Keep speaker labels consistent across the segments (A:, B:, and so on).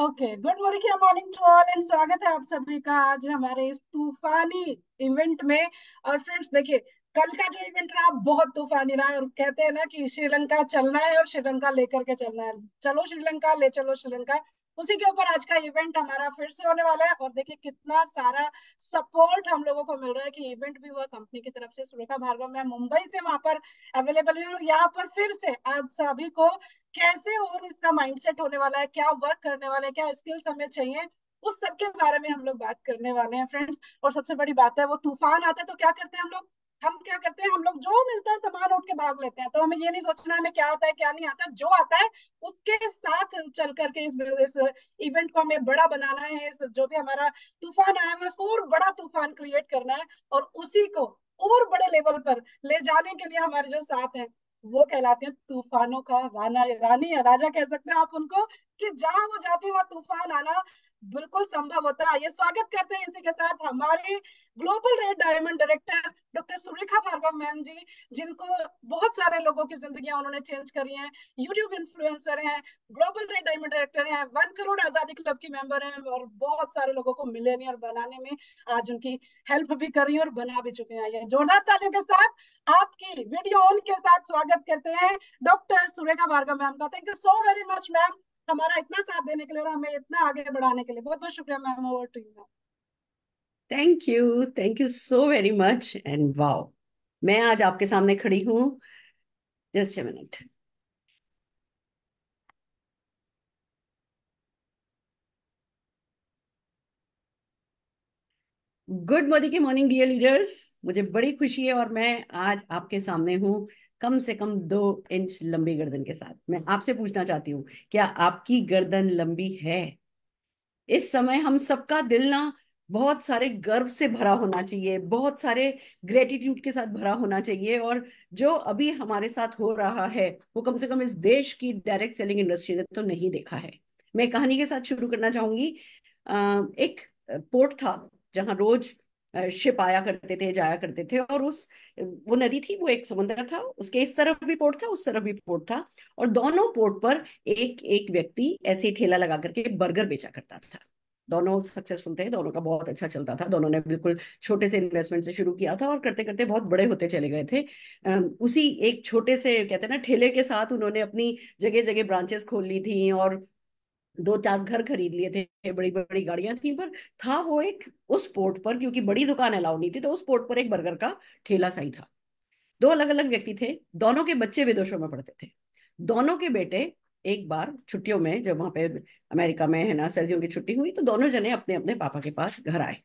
A: Okay good morning या morning to all and स्वागत है आप सभी का आज हमारे इस तूफानी इवेंट में और फ्रेंड्स देखिए कल का जो इवेंट रहा बहुत तूफानी रहा और कहते हैं ना कि श्रीलंका चलना है और श्रीलंका लेकर के चलना है चलो श्रीलंका ले चलो श्रीलंका उसी के ऊपर आज का इवेंट हमारा फिर से होने वाला है और देखिए कितना सारा सपोर्ट हम लोगों को मिल रहा है कि इवेंट भी हुआ कंपनी की तरफ से सुरेखा भार्गव मैं मुंबई से वहां पर अवेलेबल हुई और यहाँ पर फिर से आज सभी को कैसे और इसका माइंडसेट होने वाला है क्या वर्क करने वाला है क्या स्किल्स हमें चाहिए उस सब के बारे में हम लोग बात करने वाले हैं फ्रेंड्स और सबसे बड़ी बात है वो तूफान आता है तो क्या करते हैं हम लोग हम क्या करते हैं हम लोग जो मिलता है सामान उठ के भाग लेते हैं तो हमें ये नहीं सोचना हमें क्या आता है क्या नहीं आता जो आता है उसके साथ चल करके इस, इस इवेंट को हमें बड़ा बनाना है जो भी हमारा तूफान आया है उसको और बड़ा तूफान क्रिएट करना है और उसी को और बड़े लेवल पर ले जाने के लिए हमारे जो साथ हैं वो कहलाते हैं तूफानों का राना रानी या राजा कह सकते हैं आप उनको कि जहां वो जाते हैं वहां तूफान आना बिल्कुल संभव होता है ये स्वागत करते हैं इसी के साथ हमारे global red diamond director doctor Surekha Bhargava ma'am ji जिनको बहुत सारे लोगों की जिंदगी उन्होंने चेंज करी हैं यूट्यूब इन्फ्लुएंसर हैं ग्लोबल रेड डायमंड डायरेक्टर हैं वन करोड़ आजादी क्लब की मेंबर हैं और बहुत सारे लोगों को मिलेनियर बनाने में आज उनकी हेल्प भी करी और बना भी चुके हैं ये जोरदार तालियों के साथ आपकी वीडियो ऑन के साथ स्वागत करते हैं डॉक्टर सुरेखा भार्गव मैम का thank you so very much ma'am हमारा इतना साथ देने के लिए और हमें इतना आगे बढ़ाने के लिए बहुत बहुत शुक्रिया ma'am over to you
B: thank you thank you so very much and wow मैं आज आपके सामने खड़ी हूँ just a minute good Modicare morning dear leaders मुझे बड़ी खुशी है और मैं आज आपके सामने हूँ कम से कम दो इंच लंबी गर्दन के साथ मैं आपसे पूछना चाहती हूँ क्या आपकी गर्दन लंबी है इस समय हम सबका दिल ना बहुत सारे गर्व से भरा होना चाहिए बहुत सारे ग्रेटिट्यूड के साथ भरा होना चाहिए और जो अभी हमारे साथ हो रहा है वो कम से कम इस देश की डायरेक्ट सेलिंग इंडस्ट्री ने तो नहीं देखा है मैं कहानी के साथ शुरू करना चाहूंगी एक पोर्ट था जहां रोज शिप आया करते थे जाया करते थे और उस वो नदी थी वो एक समुद्र था उसके इस तरफ भी पोर्ट था उस तरफ भी पोर्ट था और दोनों पोर्ट पर एक एक व्यक्ति ऐसे ठेला लगा करके बर्गर बेचा करता था दोनों सक्सेसफुल थे दोनों का बहुत अच्छा चलता था दोनों ने बिल्कुल छोटे से इन्वेस्टमेंट से शुरू किया था और करते करते बहुत बड़े होते चले गए थे उसी एक छोटे से कहते हैं ना ठेले के साथ उन्होंने अपनी जगह जगह ब्रांचेस खोल ली थी और दो चार घर खरीद लिए थे बड़ी बड़ी गाड़ियां थी पर था वो एक उस पोर्ट पर क्योंकि बड़ी दुकान अलाउ नहीं थी तो उस पोर्ट पर एक बर्गर का ठेला सही था दो अलग अलग व्यक्ति थे दोनों के बच्चे विदेशों में पढ़ते थे दोनों के बेटे एक बार छुट्टियों में जब वहां पे अमेरिका में है ना सर्दियों की छुट्टी हुई तो दोनों जने अपने अपने पापा के पास घर आए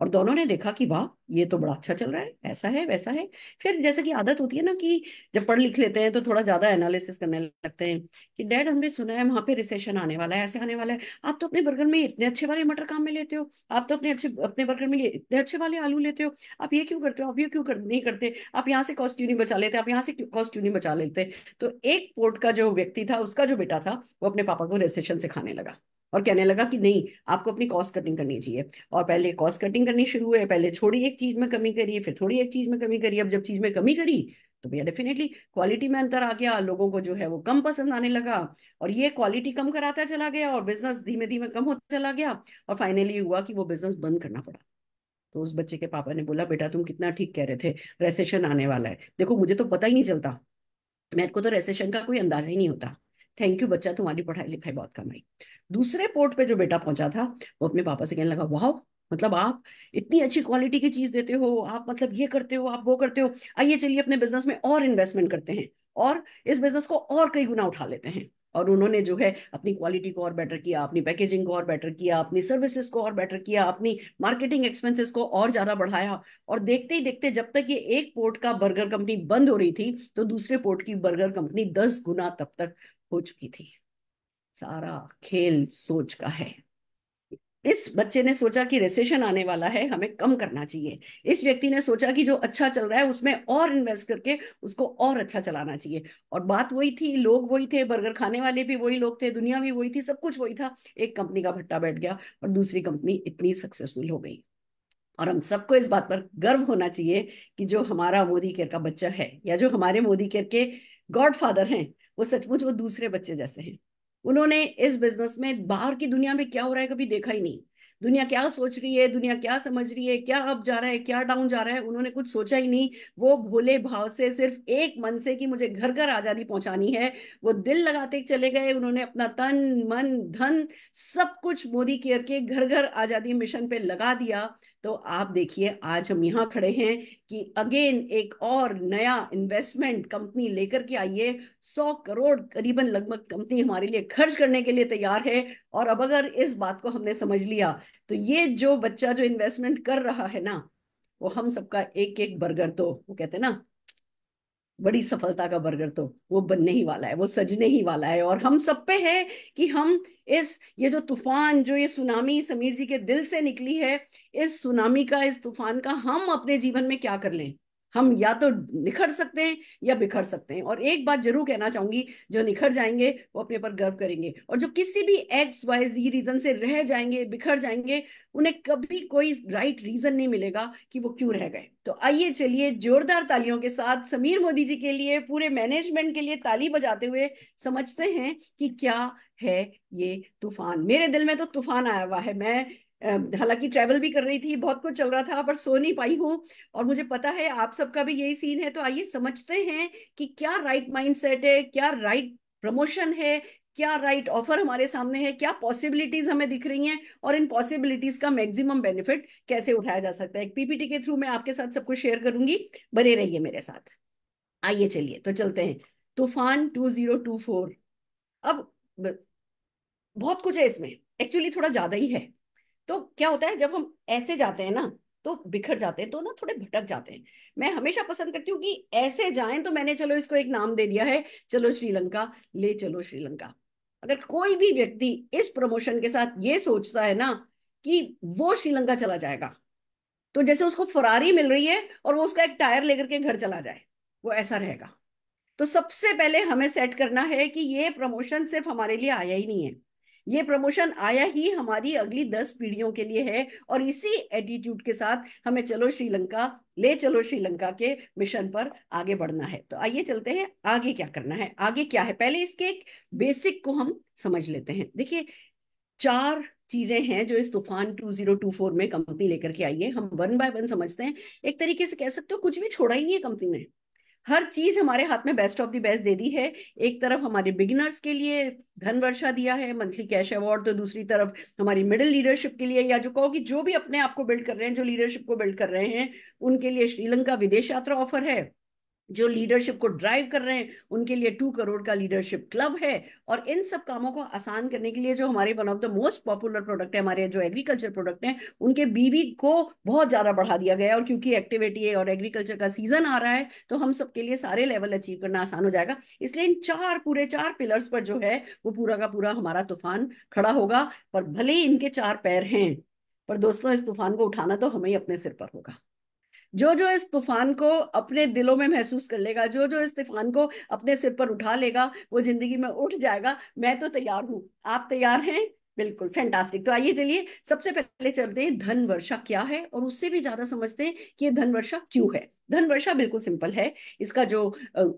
B: और दोनों ने देखा कि वाह ये तो बड़ा अच्छा चल रहा है ऐसा है वैसा है फिर जैसे कि आदत होती है ना कि जब पढ़ लिख लेते हैं तो थोड़ा ज्यादा एनालिसिस करने लगते हैं कि डैड हमने सुना है वहां पे रिसेशन आने वाला है ऐसे आने वाला है आप तो अपने बर्गर में इतने अच्छे वाले मटर काम में लेते हो आप तो अपने अच्छे अपने बर्गर में इतने अच्छे वाले आलू लेते हो आप ये क्यों करते हो आप ये क्यों नहीं करते आप यहाँ से कॉस्ट क्यों नहीं बचा लेते आप यहाँ से कॉस्ट क्यों नहीं बचा लेते तो एक पोर्ट का जो व्यक्ति था उसका जो बेटा था वो अपने पापा को रिसेशन सिखाने लगा और कहने लगा कि नहीं आपको अपनी कॉस्ट कटिंग करनी चाहिए और पहले कॉस्ट कटिंग करनी शुरू हुई पहले थोड़ी एक चीज में कमी करिए फिर थोड़ी एक चीज में कमी करिए अब जब चीज में कमी करी तो भैया डेफिनेटली क्वालिटी में अंतर आ गया लोगों को जो है वो कम पसंद आने लगा और ये क्वालिटी कम कराता चला गया और बिजनेस धीमे धीमे कम होता चला गया और फाइनली हुआ कि वो बिजनेस बंद करना पड़ा तो उस बच्चे के पापा ने बोला बेटा तुम कितना ठीक कह रहे थे रेसेशन आने वाला है देखो मुझे तो पता ही नहीं चलता मेरे को तो रेसेशन का कोई अंदाजा ही नहीं होता थैंक यू बच्चा तुम्हारी पढ़ाई लिखाई बहुत कम आई दूसरे पोर्ट पे जो बेटा पहुंचा था वो अपने पापा से कहने लगा वाह मतलब आप इतनी अच्छी क्वालिटी की चीज देते हो आप मतलब ये करते हो आप वो करते हो आइए चलिए अपने बिजनेस में और इन्वेस्टमेंट करते हैं और इस बिजनेस को और कई गुना उठा लेते हैं और उन्होंने जो है अपनी क्वालिटी को और बेटर किया अपनी पैकेजिंग को और बेटर किया अपनी सर्विसेज को और बेटर किया अपनी मार्केटिंग एक्सपेंसेस को और ज्यादा बढ़ाया और देखते ही देखते जब तक ये एक पोर्ट का बर्गर कंपनी बंद हो रही थी तो दूसरे पोर्ट की बर्गर कंपनी दस गुना तब तक हो चुकी थी सारा खेल सोच का है इस बच्चे ने सोचा कि रिसेशन आने वाला है हमें कम करना चाहिए इस व्यक्ति ने सोचा कि जो अच्छा चल रहा है उसमें और इन्वेस्ट करके उसको और अच्छा चलाना चाहिए और बात वही थी लोग वही थे बर्गर खाने वाले भी वही लोग थे दुनिया भी वही थी सब कुछ वही था एक कंपनी का भट्टा बैठ गया और दूसरी कंपनी इतनी सक्सेसफुल हो गई और हम सबको इस बात पर गर्व होना चाहिए कि जो हमारा मोदी केयर का बच्चा है या जो हमारे मोदी केयर के गॉडफादर हैं वो सचमुच वो दूसरे बच्चे जैसे हैं उन्होंने इस बिजनेस में बाहर की दुनिया में क्या हो रहा है कभी देखा ही नहीं दुनिया क्या सोच रही है दुनिया क्या समझ रही है क्या अप जा रहा है क्या डाउन जा रहा है उन्होंने कुछ सोचा ही नहीं वो भोले भाव से सिर्फ एक मन से कि मुझे घर घर आजादी पहुंचानी है वो दिल लगाते चले गए उन्होंने अपना तन मन धन सब कुछ मोदी केयर के घर घर आजादी मिशन पे लगा दिया तो आप देखिए आज हम यहाँ खड़े हैं कि अगेन एक और नया इन्वेस्टमेंट कंपनी लेकर के आइए सौ करोड़ करीबन लगभग कंपनी हमारे लिए खर्च करने के लिए तैयार है और अब अगर इस बात को हमने समझ लिया तो ये जो बच्चा जो इन्वेस्टमेंट कर रहा है ना वो हम सबका एक एक बर्गर तो वो कहते हैं ना बड़ी सफलता का बर्गर तो वो बनने ही वाला है वो सजने ही वाला है और हम सब पे है कि हम इस ये जो तूफान जो ये सुनामी समीर जी के दिल से निकली है इस सुनामी का इस तूफान का हम अपने जीवन में क्या कर लें हम या तो निखर सकते हैं या बिखर सकते हैं और एक बात जरूर कहना चाहूंगी जो निखर जाएंगे वो अपने पर गर्व करेंगे और जो किसी भी एक्स वाई जी रीजन से रह जाएंगे बिखर जाएंगे उन्हें कभी कोई राइट रीजन नहीं मिलेगा कि वो क्यों रह गए तो आइए चलिए जोरदार तालियों के साथ समीर मोदी जी के लिए पूरे मैनेजमेंट के लिए ताली बजाते हुए समझते हैं कि क्या है ये तूफान मेरे दिल में तो तूफान आया हुआ है मैं हालांकि ट्रेवल भी कर रही थी बहुत कुछ चल रहा था पर सो नहीं पाई हूँ और मुझे पता है आप सबका भी यही सीन है तो आइए समझते हैं कि क्या राइट माइंड सेट है क्या राइट प्रमोशन है क्या राइट ऑफर हमारे सामने है क्या पॉसिबिलिटीज हमें दिख रही हैं और इन पॉसिबिलिटीज का मैक्सिमम बेनिफिट कैसे उठाया जा सकता है एक पीपीटी के थ्रू मैं आपके साथ सबको शेयर करूंगी बने रहिए मेरे साथ आइए चलिए तो चलते हैं तूफान टू टू जीरो फोर अब बहुत कुछ है इसमें एक्चुअली थोड़ा ज्यादा ही है तो क्या होता है जब हम ऐसे जाते हैं ना तो बिखर जाते हैं तो ना थोड़े भटक जाते हैं मैं हमेशा पसंद करती हूँ कि ऐसे जाएं तो मैंने चलो इसको एक नाम दे दिया है चलो श्रीलंका ले चलो श्रीलंका अगर कोई भी व्यक्ति इस प्रमोशन के साथ ये सोचता है ना कि वो श्रीलंका चला जाएगा तो जैसे उसको फरारी मिल रही है और वो उसका एक टायर लेकर के घर चला जाए वो ऐसा रहेगा तो सबसे पहले हमें सेट करना है कि ये प्रमोशन सिर्फ हमारे लिए आया ही नहीं है ये प्रमोशन आया ही हमारी अगली दस पीढ़ियों के लिए है और इसी एटीट्यूड के साथ हमें चलो श्रीलंका ले चलो श्रीलंका के मिशन पर आगे बढ़ना है तो आइए चलते हैं आगे क्या करना है आगे क्या है पहले इसके एक बेसिक को हम समझ लेते हैं देखिए चार चीजें हैं जो इस तूफान 2024 में कंपनी लेकर के आई है हम वन बाय वन समझते हैं एक तरीके से कह सकते हो कुछ भी छोड़ा ही नहीं है कंपनी ने हर चीज हमारे हाथ में बेस्ट ऑफ द बेस्ट दे दी है एक तरफ हमारे बिगिनर्स के लिए धन वर्षा दिया है मंथली कैश अवार्ड तो दूसरी तरफ हमारी मिडिल लीडरशिप के लिए या जो कहो कि जो भी अपने आप को बिल्ड कर रहे हैं जो लीडरशिप को बिल्ड कर रहे हैं उनके लिए श्रीलंका विदेश यात्रा ऑफर है जो लीडरशिप को ड्राइव कर रहे हैं उनके लिए टू करोड़ का लीडरशिप क्लब है और इन सब कामों को आसान करने के लिए जो हमारे one of the most popular product है हमारे जो एग्रीकल्चर प्रोडक्ट हैं उनके बीवी को बहुत ज्यादा बढ़ा दिया गया है और क्योंकि एक्टिविटी है और एग्रीकल्चर का सीजन आ रहा है तो हम सबके लिए सारे लेवल अचीव करना आसान हो जाएगा इसलिए इन चार पूरे चार पिलर्स पर जो है वो पूरा का पूरा हमारा तूफान खड़ा होगा पर भले इनके चार पैर हैं पर दोस्तों इस तूफान को उठाना तो हमें अपने सिर पर होगा जो जो इस तूफान को अपने दिलों में महसूस कर लेगा जो जो इस तूफान को अपने सिर पर उठा लेगा वो जिंदगी में उठ जाएगा मैं तो तैयार हूँ आप तैयार हैं बिल्कुल फैंटास्टिक तो आइए चलिए सबसे पहले चलते हैं धन वर्षा क्या है और उससे भी ज्यादा समझते हैं कि ये धन वर्षा क्यों है धन वर्षा बिल्कुल सिंपल है इसका जो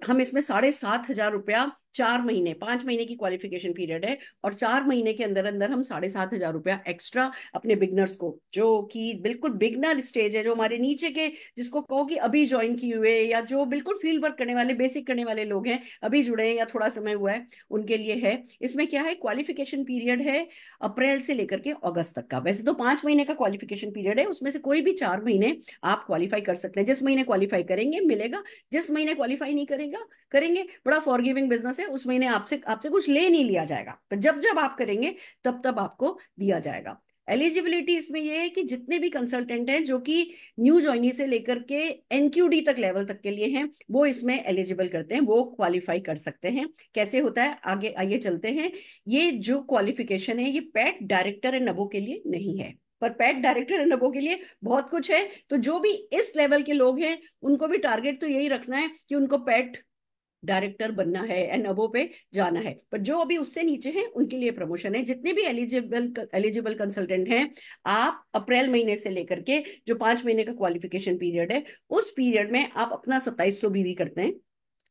B: हम इसमें साढ़े सात हजार रुपया चार महीने पांच महीने की क्वालिफिकेशन पीरियड है और चार महीने के अंदर अंदर हम साढ़े सात हजार रुपया एक्स्ट्रा अपने बिगनर्स को जो कि बिल्कुल बिगनर स्टेज है जो हमारे नीचे के जिसको कहो कि अभी ज्वाइन किए हुए या जो बिल्कुल फील्ड वर्क करने वाले बेसिक करने वाले लोग हैं अभी जुड़े हैं या थोड़ा समय हुआ है उनके लिए है इसमें क्या है क्वालिफिकेशन पीरियड है अप्रैल से लेकर के अगस्त तक का वैसे तो पांच महीने का क्वालिफिकेशन पीरियड है उसमें से कोई भी चार महीने आप क्वालिफाई कर सकते हैं जिस महीने क्वालिफाई करेंगे मिलेगा जिस महीने क्वालिफाई नहीं करेगा करेंगे बड़ा फॉरगिविंग बिजनेस है उस महीने आपसे आपसे कुछ ले नहीं लिया जाएगा पर तो जब जब आप करेंगे तब तब आपको दिया जाएगा एलिजिबिलिटी इसमें यह है कि जितने भी कंसल्टेंट हैं जो कि न्यू ज्वाइनी से लेकर के एनक्यूडी तक लेवल तक के लिए हैं वो इसमें एलिजिबल करते हैं वो क्वालिफाई कर सकते हैं कैसे होता है आगे आइए चलते हैं ये जो क्वालिफिकेशन है ये पैट डायरेक्टर एंड नबो के लिए नहीं है पर पेट डायरेक्टर लोगों के लिए बहुत कुछ है तो जो भी इस लेवल के लोग हैं उनको भी टारगेट तो यही रखना है कि उनको पेट डायरेक्टर बनना है एंड अबो पे जाना है पर जो अभी उससे नीचे हैं उनके लिए प्रमोशन है जितने भी एलिजिबल एलिजिबल कंसल्टेंट हैं आप अप्रैल महीने से लेकर के जो पांच महीने का क्वालिफिकेशन पीरियड है उस पीरियड में आप अपना सत्ताईस सौ बीवी करते हैं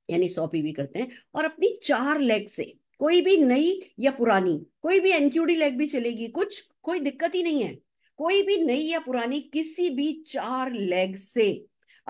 B: यानी सौ पीवी करते हैं और अपनी चार लेग से कोई भी नई या पुरानी कोई भी एनक्यूडी लेग भी चलेगी कुछ कोई दिक्कत ही नहीं है कोई भी नई या पुरानी किसी भी चार लेग से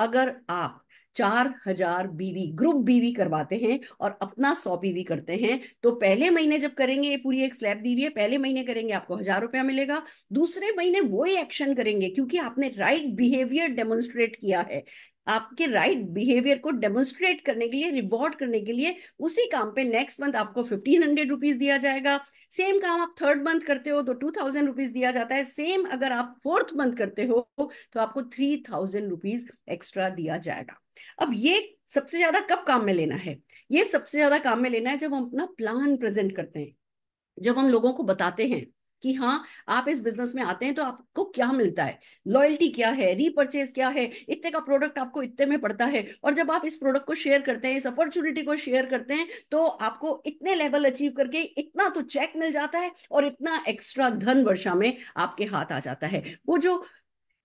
B: अगर आप चार हजार बीवी ग्रुप बीवी करवाते हैं और अपना सौ बीवी करते हैं तो पहले महीने जब करेंगे पूरी एक स्लैब दी हुई है पहले महीने करेंगे आपको हजार रुपया मिलेगा दूसरे महीने वो ही एक्शन करेंगे क्योंकि आपने राइट बिहेवियर डेमोन्स्ट्रेट किया है आपके राइट right बिहेवियर को डेमोन्स्ट्रेट करने के लिए रिवॉर्ड करने के लिए उसी काम पे नेक्स्ट मंथ आपको फिफ्टीन हंड्रेड रुपीज दिया जाएगा सेम काम आप थर्ड मंथ करते हो तो टू थाउजेंड रुपीज दिया जाता है सेम अगर आप फोर्थ मंथ करते हो तो आपको थ्री थाउजेंड रुपीज एक्स्ट्रा दिया जाएगा अब ये सबसे ज्यादा कब काम में लेना है ये सबसे ज्यादा काम में लेना है जब हम अपना प्लान प्रेजेंट करते हैं जब हम लोगों को बताते हैं कि हाँ आप इस बिजनेस में आते हैं तो आपको क्या मिलता है लॉयल्टी क्या है रीपर्चेज क्या है इतने का प्रोडक्ट आपको इतने में पड़ता है और जब आप इस प्रोडक्ट को शेयर करते हैं इस अपॉर्चुनिटी को शेयर करते हैं तो आपको इतने लेवल अचीव करके इतना तो चेक मिल जाता है और इतना एक्स्ट्रा धन वर्षा में आपके हाथ आ जाता है वो जो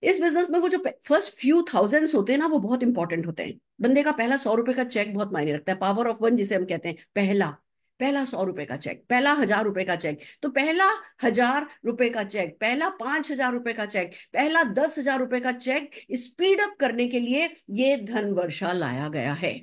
B: इस बिजनेस में वो जो फर्स्ट फ्यू थाउजेंड्स होते हैं ना वो बहुत इंपॉर्टेंट होते हैं बंदे का पहला सौ रुपए का चेक बहुत मायने रखता है पावर ऑफ वन जिसे हम कहते हैं पहला पहला सौ रुपए का चेक पहला हजार रुपए का चेक तो पहला हजार रुपए का चेक पहला पांच हजार रुपए का चेक पहला दस हजार रुपए का चेक स्पीड अप करने के लिए ये धन वर्षा लाया गया है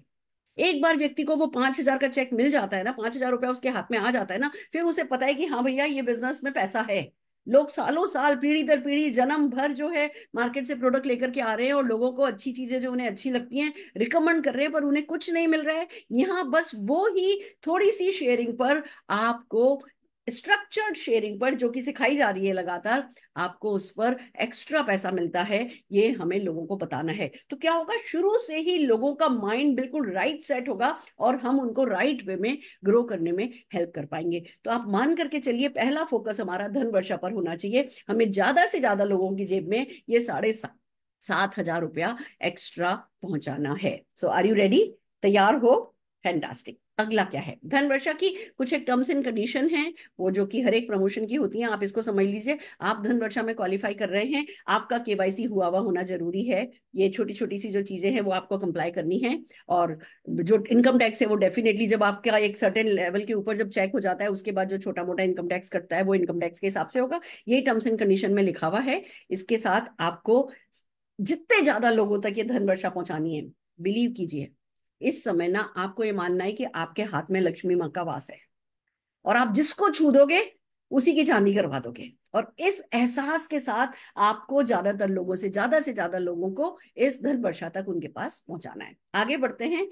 B: एक बार व्यक्ति को वो पांच हजार का चेक मिल जाता है ना पांच हजार रुपया उसके हाथ में आ जाता है ना फिर उसे पता है कि हाँ भैया ये बिजनेस में पैसा है लोग सालों साल पीढ़ी दर पीढ़ी जन्म भर जो है मार्केट से प्रोडक्ट लेकर के आ रहे हैं और लोगों को अच्छी चीजें जो उन्हें अच्छी लगती हैं रिकमेंड कर रहे हैं पर उन्हें कुछ नहीं मिल रहा है यहाँ बस वो ही थोड़ी सी शेयरिंग पर आपको स्ट्रक्चर्ड शेयरिंग पर जो कि सिखाई जा रही है लगातार आपको उस पर एक्स्ट्रा पैसा मिलता है ये हमें लोगों को बताना है तो क्या होगा शुरू से ही लोगों का माइंड बिल्कुल राइट सेट होगा और हम उनको राइट वे में ग्रो करने में हेल्प कर पाएंगे तो आप मान करके चलिए पहला फोकस हमारा धन वर्षा पर होना चाहिए हमें ज्यादा से ज्यादा लोगों की जेब में ये साढ़े सात सात हजार रुपया एक्स्ट्रा पहुंचाना है सो आर यू रेडी तैयार हो फैंटास्टिक अगला क्या है धन वर्षा की कुछ एक टर्म्स एंड कंडीशन है वो जो कि हर एक प्रमोशन की होती है आप इसको समझ लीजिए आप धन वर्षा में क्वालिफाई कर रहे हैं आपका केवाईसी हुआ हुआ होना जरूरी है ये छोटी छोटी सी जो चीजें हैं वो आपको कंप्लाई करनी है और जो इनकम टैक्स है वो डेफिनेटली जब आपका एक सर्टेन लेवल के ऊपर जब चेक हो जाता है उसके बाद जो छोटा मोटा इनकम टैक्स कटता है वो इनकम टैक्स के हिसाब से होगा ये टर्म्स एंड कंडीशन में लिखा हुआ है इसके साथ आपको जितने ज्यादा लोगों तक ये धन वर्षा पहुंचानी है बिलीव कीजिए इस समय ना आपको ये मानना है कि आपके हाथ में लक्ष्मी माँ का वास है और आप जिसको छू दोगे उसी की चांदी करवा दोगे और इस एहसास के साथ आपको ज्यादातर लोगों से ज्यादा से ज्यादा लोगों को इस धन वर्षा तक उनके पास पहुंचाना है आगे बढ़ते हैं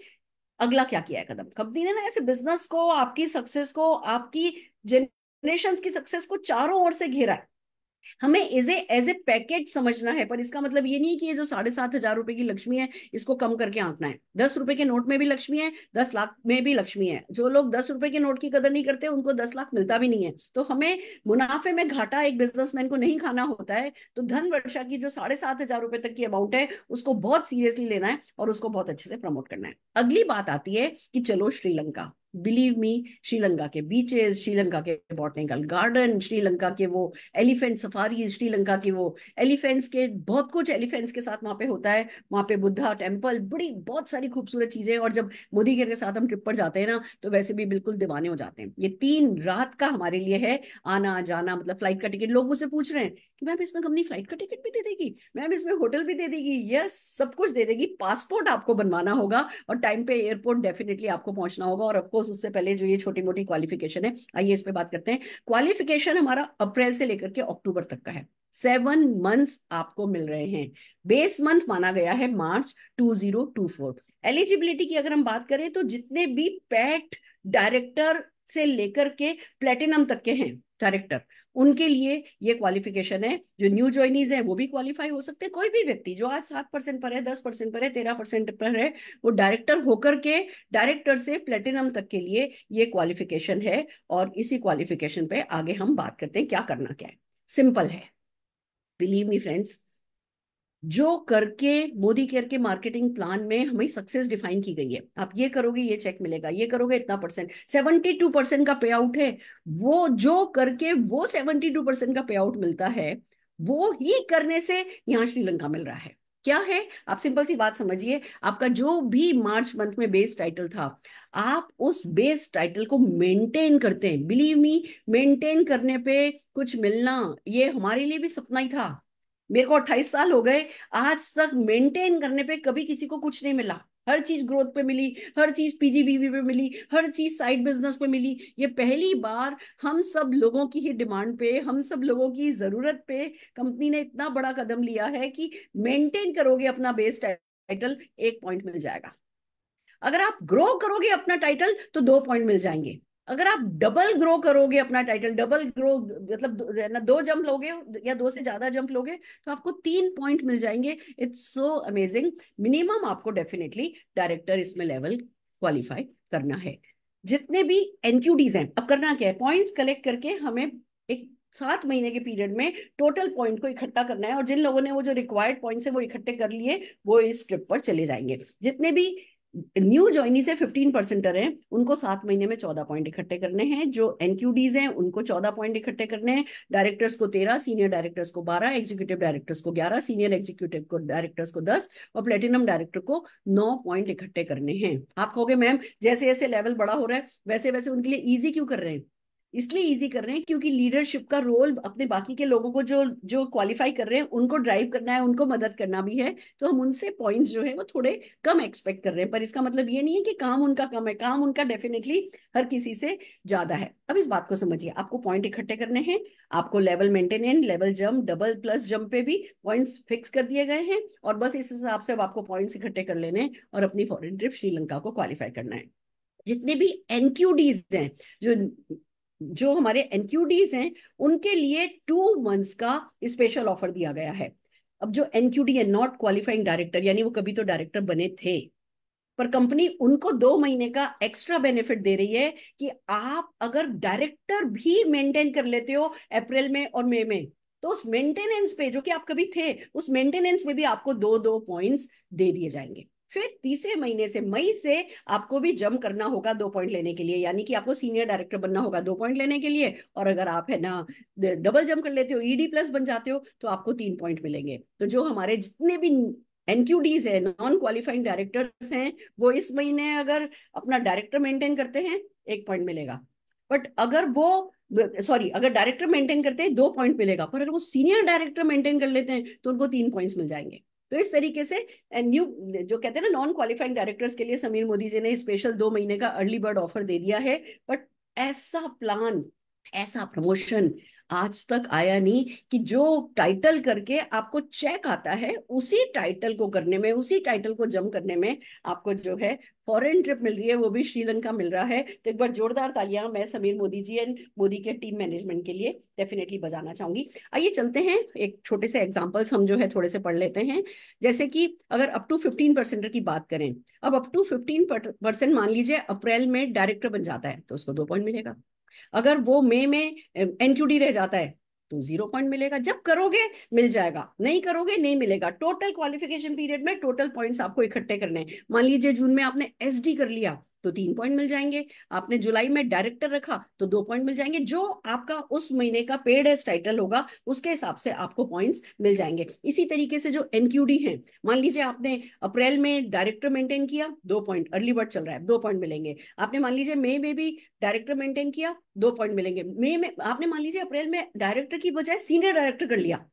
B: अगला क्या किया है कदम कंपनी ने ना ऐसे बिजनेस को आपकी सक्सेस को आपकी जनरेशन की सक्सेस को चारों ओर से घेरा है हमें इसे एज ए पैकेज समझना है पर इसका मतलब ये नहीं कि ये जो साढ़े सात हजार रुपए की लक्ष्मी है इसको कम करके आंकना है दस रुपए के नोट में भी लक्ष्मी है दस लाख में भी लक्ष्मी है जो लोग दस रुपए के नोट की कदर नहीं करते उनको दस लाख मिलता भी नहीं है तो हमें मुनाफे में घाटा एक बिजनेसमैन को नहीं खाना होता है तो धन वर्षा की जो साढ़े सात हजार रुपए तक की अमाउंट है उसको बहुत सीरियसली लेना है और उसको बहुत अच्छे से प्रमोट करना है अगली बात आती है कि चलो श्रीलंका बिलीव मी श्रीलंका के बीचेस श्रीलंका के बॉटनिकल गार्डन श्रीलंका के वो एलिफेंट सफारी श्रीलंका के वो एलिफेंट्स के बहुत कुछ एलिफेंट्स के साथ वहां पे होता है वहां पे बुद्धा टेम्पल बड़ी बहुत सारी खूबसूरत चीजें और जब मोदी के साथ हम ट्रिप पर जाते हैं ना तो वैसे भी बिल्कुल दीवाने हो जाते हैं ये तीन रात का हमारे लिए है आना जाना मतलब फ्लाइट का टिकट लोग मुझसे पूछ रहे हैं कि मैम इसमें कंपनी फ्लाइट का टिकट भी दे देगी मैम इसमें होटल भी दे देगी यस सब कुछ दे देगी पासपोर्ट आपको बनवाना होगा और टाइम पे एयरपोर्ट डेफिनेटली आपको पहुंचना होगा और आपको ऑफकोर्स उससे पहले जो ये छोटी मोटी क्वालिफिकेशन है आइए इस पर बात करते हैं क्वालिफिकेशन हमारा अप्रैल से लेकर के अक्टूबर तक का है सेवन मंथ्स आपको मिल रहे हैं बेस मंथ माना गया है March two two zero four eligibility की अगर हम बात करें तो जितने भी पैट डायरेक्टर से लेकर के प्लेटिनम तक के हैं डायरेक्टर उनके लिए ये क्वालिफिकेशन है जो न्यू ज्वाइनीज है वो भी क्वालिफाई हो सकते हैं कोई भी व्यक्ति जो आज सात परसेंट पर है दस परसेंट पर है तेरह परसेंट पर है वो डायरेक्टर होकर के डायरेक्टर से प्लेटिनम तक के लिए ये क्वालिफिकेशन है और इसी क्वालिफिकेशन पे आगे हम बात करते हैं क्या करना क्या है सिंपल है बिलीव मी फ्रेंड्स जो करके मोदी केयर के मार्केटिंग प्लान में हमें सक्सेस डिफाइन की गई है आप ये करोगे ये चेक मिलेगा ये करोगे इतना परसेंट सेवेंटी टू परसेंट का पे आउट है वो जो करके वो सेवेंटी टू परसेंट का पे आउट मिलता है वो ही करने से यहाँ श्रीलंका मिल रहा है क्या है आप सिंपल सी बात समझिए आपका जो भी मार्च मंथ में बेस टाइटल था आप उस बेस टाइटल को मेंटेन करते हैं बिलीव मी मेंटेन करने पे कुछ मिलना ये हमारे लिए भी सपना ही था मेरे को अट्ठाईस साल हो गए आज तक मेंटेन करने पे कभी किसी को कुछ नहीं मिला हर चीज ग्रोथ पे मिली हर चीज पीजीबीवी पे मिली हर चीज साइड बिजनेस पे मिली ये पहली बार हम सब लोगों की ही डिमांड पे हम सब लोगों की जरूरत पे कंपनी ने इतना बड़ा कदम लिया है कि मेंटेन करोगे अपना बेस टाइटल एक पॉइंट मिल जाएगा अगर आप ग्रो करोगे अपना टाइटल तो दो पॉइंट मिल जाएंगे अगर आप डबल ग्रो करोगे अपना टाइटल डबल ग्रो मतलब ना दो जंप लोगे या दो से ज्यादा जंप लोगे तो आपको तीन पॉइंट मिल जाएंगे इट्स सो अमेजिंग मिनिमम आपको डेफिनेटली डायरेक्टर इसमें लेवल क्वालिफाई करना है जितने भी एनक्यूडीज हैं अब करना क्या है पॉइंट्स कलेक्ट करके हमें एक सात महीने के पीरियड में टोटल पॉइंट को इकट्ठा करना है और जिन लोगों ने वो जो रिक्वायर्ड पॉइंट्स है वो इकट्ठे कर लिए वो इस ट्रिप पर चले जाएंगे जितने भी न्यू ज्वाइनी से फिफ्टीन परसेंटर हैं उनको सात महीने में चौदह पॉइंट इकट्ठे करने हैं जो एनक्यूडीज हैं उनको चौदह पॉइंट इकट्ठे करने हैं डायरेक्टर्स को तेरह सीनियर डायरेक्टर्स को बारह एग्जीक्यूटिव डायरेक्टर्स को ग्यारह सीनियर एग्जीक्यूटिव को डायरेक्टर्स को दस और प्लेटिनम डायरेक्टर को नौ पॉइंट इकट्ठे करने हैं आप कहोगे मैम जैसे जैसे लेवल बड़ा हो रहा है वैसे वैसे उनके लिए ईजी क्यों कर रहे हैं इसलिए इजी कर रहे हैं क्योंकि लीडरशिप का रोल अपने बाकी के लोगों को जो जो क्वालिफाई कर रहे हैं उनको ड्राइव करना है उनको मदद करना भी है तो हम उनसे पॉइंट्स जो है वो थोड़े कम एक्सपेक्ट कर रहे हैं पर इसका मतलब ये नहीं है कि काम उनका कम है काम उनका डेफिनेटली हर किसी से ज्यादा है अब इस बात को समझिए आपको पॉइंट इकट्ठे करने हैं आपको level maintain level jump double plus jump पे भी पॉइंट्स फिक्स कर दिए गए हैं और बस इस हिसाब से अब आपको पॉइंट्स इकट्ठे कर लेने हैं और अपनी फॉरन ट्रिप श्रीलंका को क्वालिफाई करना है जितने भी एनक्यूडीज हैं जो जो हमारे एनक्यूडीज हैं उनके लिए टू मंथ्स का स्पेशल ऑफर दिया गया है अब जो एनक्यूडी है नॉट क्वालिफाइंग डायरेक्टर यानी वो कभी तो डायरेक्टर बने थे पर कंपनी उनको दो महीने का एक्स्ट्रा बेनिफिट दे रही है कि आप अगर डायरेक्टर भी मेंटेन कर लेते हो अप्रैल में और मई में तो उस मेंटेनेंस पे जो कि आप कभी थे उस मेंटेनेंस में भी आपको दो दो पॉइंट्स दे दिए जाएंगे फिर तीसरे महीने से मई से आपको भी जम करना होगा दो पॉइंट लेने के लिए यानी कि आपको सीनियर डायरेक्टर बनना होगा दो पॉइंट लेने के लिए और अगर आप है ना डबल जम कर लेते हो ईडी e प्लस बन जाते हो तो आपको तीन पॉइंट मिलेंगे तो जो हमारे जितने भी एनक्यूडीज है नॉन क्वालिफाइड डायरेक्टर्स हैं वो इस महीने अगर अपना डायरेक्टर मेंटेन करते हैं एक पॉइंट मिलेगा बट अगर वो सॉरी अगर डायरेक्टर मेंटेन करते हैं दो पॉइंट मिलेगा पर अगर वो सीनियर डायरेक्टर मेंटेन कर लेते हैं तो उनको तीन पॉइंट्स मिल जाएंगे तो इस तरीके से न्यू जो कहते हैं ना नॉन क्वालिफाइड डायरेक्टर्स के लिए समीर मोदी जी ने स्पेशल दो महीने का अर्ली बर्ड ऑफर दे दिया है बट ऐसा प्लान ऐसा प्रमोशन आज तक आया नहीं कि जो टाइटल करके आपको चेक आता है उसी टाइटल को करने में उसी टाइटल को जम करने में आपको जो है फॉरेन ट्रिप मिल रही है वो भी श्रीलंका मिल रहा है तो एक बार जोरदार तालियां मैं Sameer Modi ji and Modicare team management के लिए डेफिनेटली बजाना चाहूंगी आइए चलते हैं एक छोटे से एग्जाम्पल्स हम जो है थोड़े से पढ़ लेते हैं जैसे कि अगर अप टू फिफ्टीन परसेंट की बात करें अब अप टू फिफ्टीन परसेंट मान लीजिए अप्रैल में डायरेक्टर बन जाता है तो उसको दो पॉइंट मिलेगा अगर वो मे में एनक्यूडी रह जाता है तो जीरो पॉइंट मिलेगा जब करोगे मिल जाएगा नहीं करोगे नहीं मिलेगा टोटल क्वालिफिकेशन पीरियड में टोटल पॉइंट्स आपको इकट्ठे करने हैं मान लीजिए जून में आपने एसडी कर लिया तो तीन पॉइंट मिल जाएंगे आपने जुलाई में डायरेक्टर रखा तो दो पॉइंट मिल जाएंगे जो आपका उस महीने का पेड एस टाइटल होगा उसके हिसाब से आपको पॉइंट्स मिल जाएंगे इसी तरीके से जो एनक्यूडी है मान लीजिए आपने अप्रैल में डायरेक्टर मेंटेन किया दो पॉइंट अर्ली बर्ड चल रहा है दो पॉइंट मिलेंगे आपने मान लीजिए मई में भी डायरेक्टर मेंटेन किया दो पॉइंट मिलेंगे मई में आपने मान लीजिए अप्रैल में डायरेक्टर की बजाय सीनियर डायरेक्टर कर लिया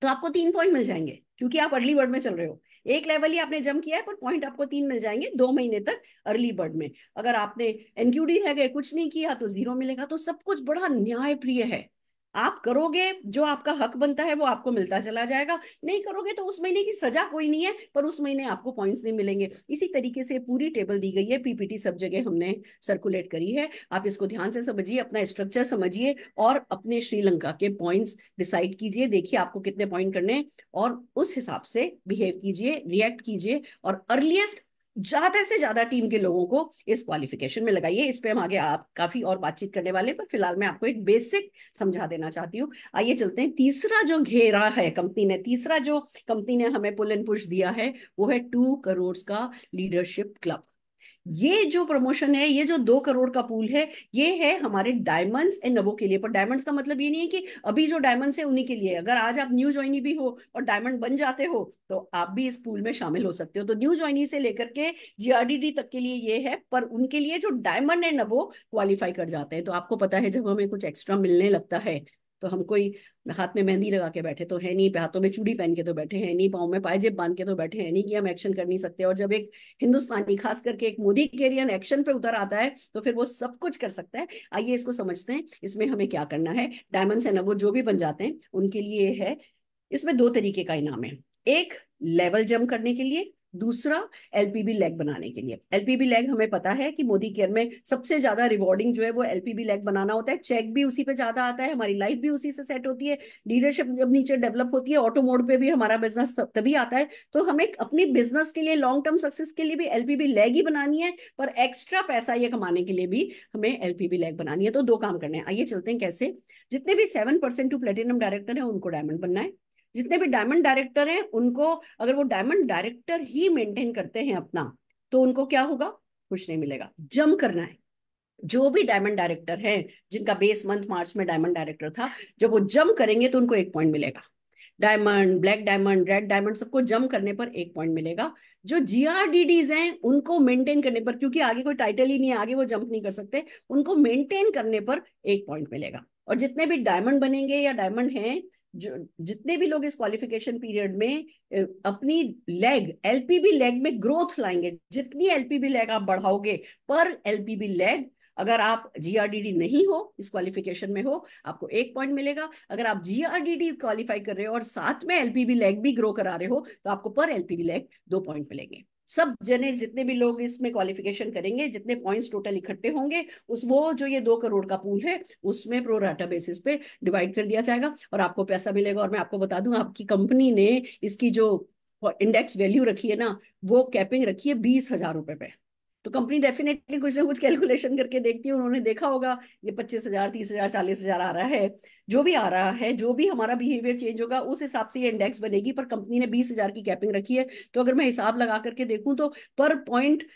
B: तो आपको तीन पॉइंट मिल जाएंगे क्योंकि आप अर्ली वर्ड में चल रहे हो एक लेवल ही आपने जम किया है पर पॉइंट आपको तीन मिल जाएंगे दो महीने तक अर्ली बर्ड में अगर आपने एनक्यूडी रह गए कुछ नहीं किया तो जीरो मिलेगा तो सब कुछ बड़ा न्याय प्रिय है आप करोगे जो आपका हक बनता है वो आपको मिलता चला जाएगा नहीं करोगे तो उस महीने की सजा कोई नहीं है पर उस महीने आपको पॉइंट्स नहीं मिलेंगे इसी तरीके से पूरी टेबल दी गई है पीपीटी सब जगह हमने सर्कुलेट करी है आप इसको ध्यान से समझिए अपना स्ट्रक्चर समझिए और अपने श्रीलंका के पॉइंट्स डिसाइड कीजिए देखिए आपको कितने पॉइंट करने और उस हिसाब से बिहेव कीजिए रिएक्ट कीजिए और अर्लीस्ट ज्यादा से ज्यादा टीम के लोगों को इस क्वालिफिकेशन में लगाइए इस पे हम आगे आप काफी और बातचीत करने वाले पर फिलहाल मैं आपको एक बेसिक समझा देना चाहती हूँ आइए चलते हैं तीसरा जो घेरा है कंपनी ने तीसरा जो कंपनी ने हमें पुल एंड पुश दिया है वो है टू करोड़ का लीडरशिप क्लब ये जो प्रमोशन है ये जो दो करोड़ का पूल है ये है हमारे डायमंड्स एंड नबो के लिए पर डायमंड्स का मतलब ये नहीं है कि अभी जो डायमंड्स है उन्हीं के लिए अगर आज आप न्यू ज्वाइनी भी हो और डायमंड बन जाते हो तो आप भी इस पूल में शामिल हो सकते हो तो न्यू ज्वाइनी से लेकर के जीआरडीडी तक के लिए ये है पर उनके लिए जो डायमंड एंड नबो क्वालिफाई कर जाते हैं तो आपको पता है जब हमें कुछ एक्स्ट्रा मिलने लगता है तो हम कोई हाथ में मेहंदी लगा के बैठे तो है नहीं हाथों में चूड़ी पहन के तो बैठे हैं नहीं पाओ में पायजेब बांध के तो बैठे हैं नहीं कि हम एक्शन कर नहीं सकते और जब एक हिंदुस्तानी खास करके एक मोदी केरियन एक्शन पे उतर आता है तो फिर वो सब कुछ कर सकता है आइए इसको समझते हैं इसमें हमें क्या करना है डायमंड्स एंड वो जो भी बन जाते हैं उनके लिए है इसमें दो तरीके का इनाम है एक लेवल जम करने के लिए दूसरा एलपीबी लेग बनाने के लिए एलपीबी लेग हमें पता है कि मोदी केयर में सबसे ज्यादा रिवॉर्डिंग जो है वो एलपीबी लेग बनाना होता है चेक भी उसी पे ज्यादा आता है हमारी लाइफ भी उसी से सेट होती है लीडरशिप जब नीचे डेवलप होती है ऑटो मोड पे भी हमारा बिजनेस तभी आता है तो हमें अपनी बिजनेस के लिए लॉन्ग टर्म सक्सेस के लिए भी एलपीबी लेग ही बनानी है पर एक्स्ट्रा पैसा ये कमाने के लिए भी हमें एलपीबी लेग बनानी है तो दो काम करने है आइए चलते हैं कैसे जितने भी seven percent to platinum director है उनको डायमंड बनना है जितने भी डायमंड डायरेक्टर हैं उनको अगर वो डायमंड डायरेक्टर ही मेंटेन करते हैं अपना तो उनको क्या होगा कुछ नहीं मिलेगा जम करना है जो भी डायमंड डायरेक्टर हैं जिनका बेस मंथ मार्च में डायमंड डायरेक्टर था जब वो जम करेंगे तो उनको एक पॉइंट मिलेगा diamond black diamond red diamond सबको जम करने पर एक पॉइंट मिलेगा जो जीआरडीडीज हैं उनको मेंटेन करने पर क्योंकि आगे कोई टाइटल ही नहीं है आगे वो जंप नहीं कर सकते उनको मेंटेन करने पर एक पॉइंट मिलेगा और जितने भी डायमंड बनेंगे या डायमंड हैं जो जितने भी लोग इस क्वालिफिकेशन पीरियड में अपनी लेग एलपीबी लेग में ग्रोथ लाएंगे जितनी एलपीबी लेग आप बढ़ाओगे पर एलपीबी लेग अगर आप जीआरडीडी नहीं हो इस क्वालिफिकेशन में हो आपको एक पॉइंट मिलेगा अगर आप जीआरडीडी क्वालिफाई कर रहे हो और साथ में एलपीबी लेग भी ग्रो करा रहे हो तो आपको पर एलपीबी लेग दो पॉइंट मिलेंगे सब जने जितने भी लोग इसमें क्वालिफिकेशन करेंगे जितने पॉइंट्स टोटल इकट्ठे होंगे उस वो जो ये दो करोड़ का पूल है उसमें प्रोराटा बेसिस पे डिवाइड कर दिया जाएगा और आपको पैसा मिलेगा और मैं आपको बता दूं आपकी कंपनी ने इसकी जो इंडेक्स वैल्यू रखी है ना वो कैपिंग रखी है बीस हजार रुपए पे तो कंपनी डेफिनेटली कुछ ना कुछ कैलकुलेशन करके देखती है उन्होंने देखा होगा ये पच्चीस हजार तीस हजार चालीस हजार आ रहा है जो भी आ रहा है जो भी हमारा बिहेवियर चेंज होगा उस हिसाब से ये इंडेक्स बनेगी पर कंपनी ने बीस हजार की कैपिंग रखी है तो अगर मैं हिसाब लगा करके देखूं तो पर पॉइंट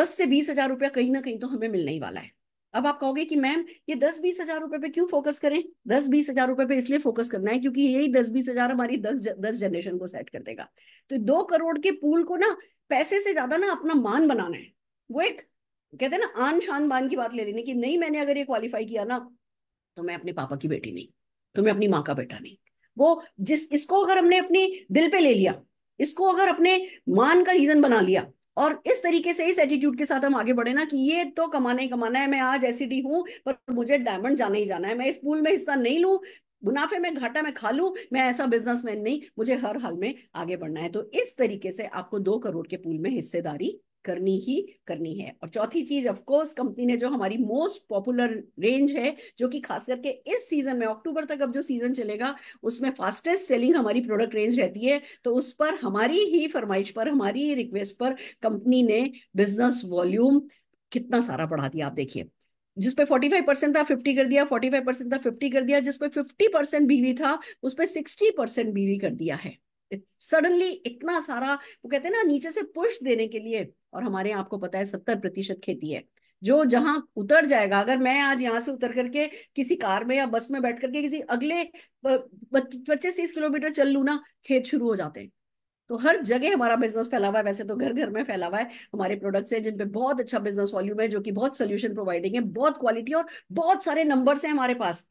B: दस से बीस हजार रुपया कहीं ना कहीं तो हमें मिलने ही वाला है अब आप कहोगे कि मैम ये दस बीस हजार रुपए पे क्यों फोकस करें दस बीस हजार रुपए पे इसलिए फोकस करना है क्योंकि यही दस बीस हजार हमारी दस दस जनरेशन को सेट कर देगा तो दो करोड़ के पूल को ना पैसे से ज्यादा ना अपना मान बनाना है वो एक कहते हैं ना आन शान बान की बात ले लेने की नहीं मैंने अगर ये क्वालिफाई किया ना तो मैं अपने पापा की बेटी नहीं तो मैं अपनी माँ का बेटा नहीं वो जिस इसको अगर हमने अपने दिल पे ले लिया इसको अगर अपने मान का रीजन बना लिया और इस तरीके से इस एटीट्यूड के साथ हम आगे बढ़े ना कि ये तो कमाना ही कमाना है मैं आज एसिडी हूं पर मुझे डायमंड जाना ही जाना है मैं इस पूल में हिस्सा नहीं लू मुनाफे में घाटा में खा लू मैं ऐसा बिजनेसमैन नहीं मुझे हर हाल में आगे बढ़ना है तो इस तरीके से आपको दो करोड़ के पूल में हिस्सेदारी करनी ही करनी है और चौथी चीज ऑफ कोर्स कंपनी ने जो हमारी मोस्ट पॉपुलर रेंज है जो कि खास करके इस सीजन में अक्टूबर तक अब जो सीजन चलेगा उसमें फास्टेस्ट सेलिंग हमारी प्रोडक्ट रेंज रहती है तो उस पर हमारी ही फरमाइश पर हमारी ही रिक्वेस्ट पर कंपनी ने बिजनेस वॉल्यूम कितना सारा बढ़ा दिया आप देखिए जिस पे 45 परसेंट था 50 कर दिया 45 परसेंट था 50 कर दिया जिस पे 50 परसेंट बीवी था उस पे 60 परसेंट बीवी कर दिया है सडनली इतना सारा वो कहते हैं ना नीचे से पुश देने के लिए और हमारे यहाँ आपको पता है सत्तर प्रतिशत खेती है जो जहां उतर जाएगा अगर मैं आज यहाँ से उतर करके किसी कार में या बस में बैठ करके किसी अगले पच्चीस तीस किलोमीटर चल लू ना खेत शुरू हो जाते हैं तो हर जगह हमारा बिजनेस फैला हुआ है वैसे तो घर घर में फैला हुआ है हमारे प्रोडक्ट्स हैं जिन पे बहुत अच्छा बिजनेस वॉल्यूम है जो कि बहुत सोल्यूशन प्रोवाइडिंग है बहुत क्वालिटी और बहुत सारे नंबर्स हैं हमारे पास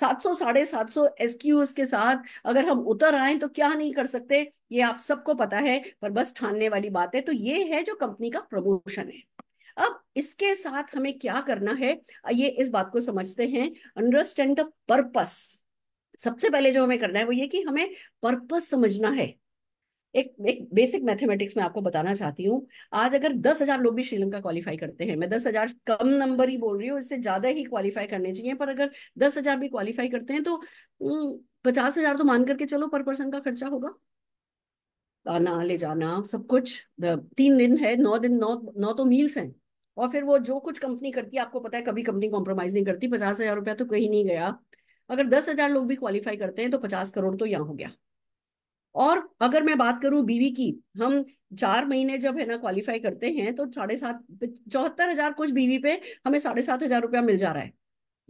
B: सात सौ साढ़े सात सौ एस के साथ अगर हम उतर आए तो क्या नहीं कर सकते ये आप सबको पता है पर बस ठानने वाली बात है तो ये है जो कंपनी का प्रमोशन है अब इसके साथ हमें क्या करना है ये इस बात को समझते हैं अंडरस्टैंड द पर्पस सबसे पहले जो हमें करना है वो ये कि हमें पर्पस समझना है एक एक बेसिक मैथमेटिक्स में आपको बताना चाहती हूँ आज अगर दस हजार लोग भी श्रीलंका क्वालिफाई करते हैं मैं दस हजार कम नंबर ही बोल रही हूँ इससे ज्यादा ही क्वालिफाई करने चाहिए पर अगर दस हजार भी क्वालिफाई करते हैं तो हम्म, पचास हजार तो मान करके चलो पर पर्सन का खर्चा होगा आना ले जाना सब कुछ तीन दिन है नौ दिन नौ नौ तो मील्स हैं और फिर वो जो कुछ कंपनी करती है आपको पता है कभी कंपनी कॉम्प्रोमाइज नहीं करती पचास हजार रुपया तो कहीं नहीं गया अगर दस हजार लोग भी क्वालिफाई करते हैं तो पचास करोड़ तो यहाँ हो गया और अगर मैं बात करूं बीवी की हम चार महीने जब है ना क्वालिफाई करते हैं तो साढ़े सात चौहत्तर हजार कुछ बीवी पे हमें साढ़े सात हजार रुपया मिल जा रहा है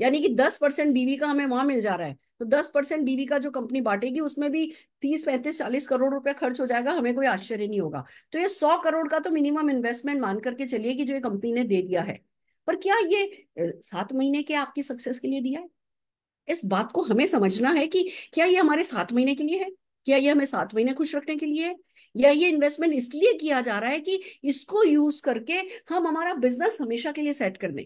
B: यानी कि दस परसेंट बीवी का हमें वहां मिल जा रहा है तो दस परसेंट बीवी का जो कंपनी बांटेगी उसमें भी तीस पैंतीस चालीस करोड़ रुपया खर्च हो जाएगा हमें कोई आश्चर्य नहीं होगा तो ये सौ करोड़ का तो मिनिमम इन्वेस्टमेंट मान करके चलिए कि जो ये कंपनी ने दे दिया है पर क्या ये सात महीने के आपकी सक्सेस के लिए दिया है इस बात को हमें समझना है कि क्या ये हमारे सात महीने के लिए है क्या ये हमें सात महीने खुश रखने के लिए या ये इन्वेस्टमेंट इसलिए किया जा रहा है कि इसको यूज करके हम हमारा बिजनेस हमेशा के लिए सेट कर दें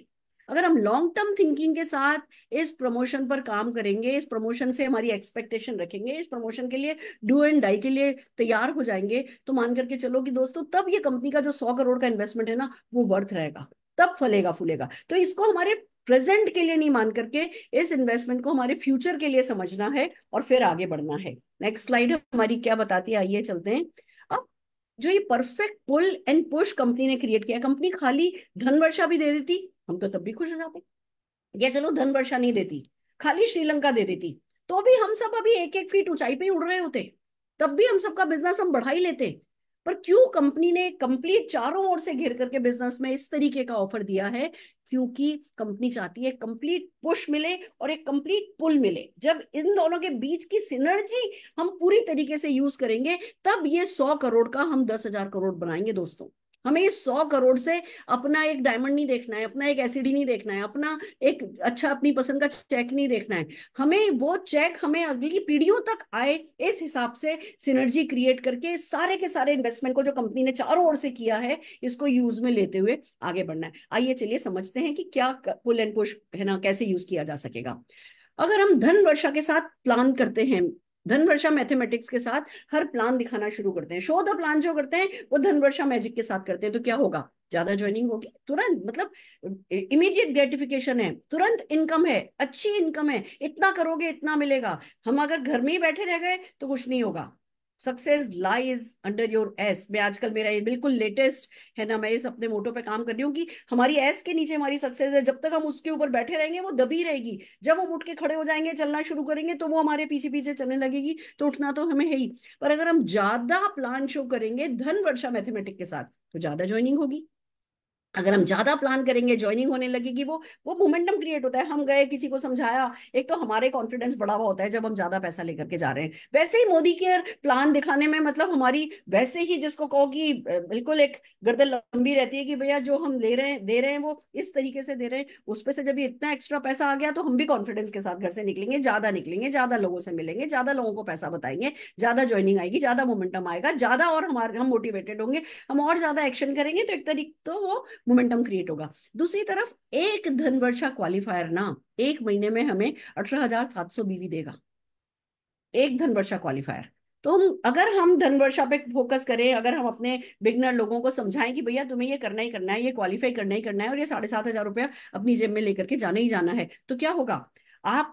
B: अगर हम लॉन्ग टर्म थिंकिंग के साथ इस प्रमोशन पर काम करेंगे इस प्रमोशन से हमारी एक्सपेक्टेशन रखेंगे इस प्रमोशन के लिए डू एंड डाई के लिए तैयार हो जाएंगे तो मान करके चलो कि दोस्तों तब ये कंपनी का जो सौ करोड़ का इन्वेस्टमेंट है ना वो वर्थ रहेगा तब फलेगा फूलेगा तो इसको हमारे प्रेजेंट के लिए नहीं मान करके इस इन्वेस्टमेंट को हमारे फ्यूचर के लिए समझना है और फिर आगे बढ़ना है नेक्स्ट स्लाइड हमारी क्या बताती है आइए चलते हैं अब जो ये perfect pull and push company ने क्रिएट किया कंपनी खाली धन वर्षा भी दे देती हम तो तब भी खुश हो जाते या चलो धन वर्षा नहीं देती खाली श्रीलंका दे देती तो भी हम सब अभी एक एक फीट ऊंचाई पे उड़ रहे होते तब भी हम सबका बिजनेस हम बढ़ा ही लेते पर क्यों कंपनी ने कंप्लीट चारों ओर से घेर करके बिजनेस में इस तरीके का ऑफर दिया है क्योंकि कंपनी चाहती है कंप्लीट पुश मिले और एक कंप्लीट पुल मिले जब इन दोनों के बीच की सिनर्जी हम पूरी तरीके से यूज करेंगे तब ये सौ करोड़ का हम दस हजार करोड़ बनाएंगे दोस्तों हमें इस सौ करोड़ से अपना एक डायमंड नहीं देखना है अपना एक एसिडी e नहीं देखना है अपना एक अच्छा अपनी पसंद का चेक नहीं देखना है हमें वो चेक हमें अगली पीढ़ियों तक आए इस हिसाब से सिनर्जी क्रिएट करके सारे के सारे इन्वेस्टमेंट को जो कंपनी ने चारों ओर से किया है इसको यूज में लेते हुए आगे बढ़ना है आइए चलिए समझते हैं कि क्या पुल एंड पुश है ना कैसे यूज किया जा सकेगा अगर हम धन वर्षा के साथ प्लान करते हैं धन वर्षा मैथमेटिक्स के साथ हर प्लान दिखाना शुरू करते हैं शो द प्लान जो करते हैं वो धन वर्षा मैजिक के साथ करते हैं तो क्या होगा ज्यादा ज्वाइनिंग होगी तुरंत मतलब इमीडिएट ग्रेटिफिकेशन है तुरंत इनकम है अच्छी इनकम है इतना करोगे इतना मिलेगा हम अगर घर में ही बैठे रह गए तो कुछ नहीं होगा सक्सेस लाइज अंडर योर एस मैं आजकल मेरा ये बिल्कुल लेटेस्ट है ना मैं इस अपने मोटो पे काम कर रही हूँ कि हमारी एस के नीचे हमारी सक्सेस है जब तक हम उसके ऊपर बैठे रहेंगे वो दबी रहेगी जब हम उठ के खड़े हो जाएंगे चलना शुरू करेंगे तो वो हमारे पीछे पीछे चलने लगेगी तो उठना तो हमें है ही पर अगर हम ज्यादा प्लान शो करेंगे धन वर्षा मैथमेटिक के साथ तो ज्यादा ज्वाइनिंग होगी अगर हम ज्यादा प्लान करेंगे ज्वाइनिंग होने लगेगी वो वो मोमेंटम क्रिएट होता है हम गए किसी को समझाया एक तो हमारे कॉन्फिडेंस बढ़ा हुआ होता है जब हम ज्यादा पैसा लेकर के जा रहे हैं वैसे ही मोदी केयर प्लान दिखाने में मतलब हमारी वैसे ही जिसको कहो कि बिल्कुल एक गर्दन लंबी रहती है कि भैया जो हम ले रहे हैं दे रहे हैं वो इस तरीके से दे रहे हैं उस पर से जब इतना एक्स्ट्रा पैसा आ गया तो हम भी कॉन्फिडेंस के साथ घर से निकलेंगे ज्यादा निकलेंगे ज्यादा लोगों से मिलेंगे ज्यादा लोगों को पैसा बताएंगे ज्यादा ज्वाइनिंग आएगी ज्यादा मोमेंटम आएगा ज्यादा और हमारे हम मोटिवेटेड होंगे हम और ज्यादा एक्शन करेंगे तो एक तरीके तो वो मोमेंटम क्रिएट होगा दूसरी तरफ एक धन वर्षा क्वालिफायर ना एक महीने में हमें अठारह हजार सात सौ बीवी देगा एक धन वर्षा क्वालिफायर तो हम अगर हम धन वर्षा पे फोकस करें अगर हम अपने बिगनर लोगों को समझाएं कि भैया तुम्हें ये करना ही करना है ये क्वालिफाई करना ही करना है और ये साढ़े सात हजार रुपया अपनी जेब में लेकर के जाना ही जाना है तो क्या होगा आप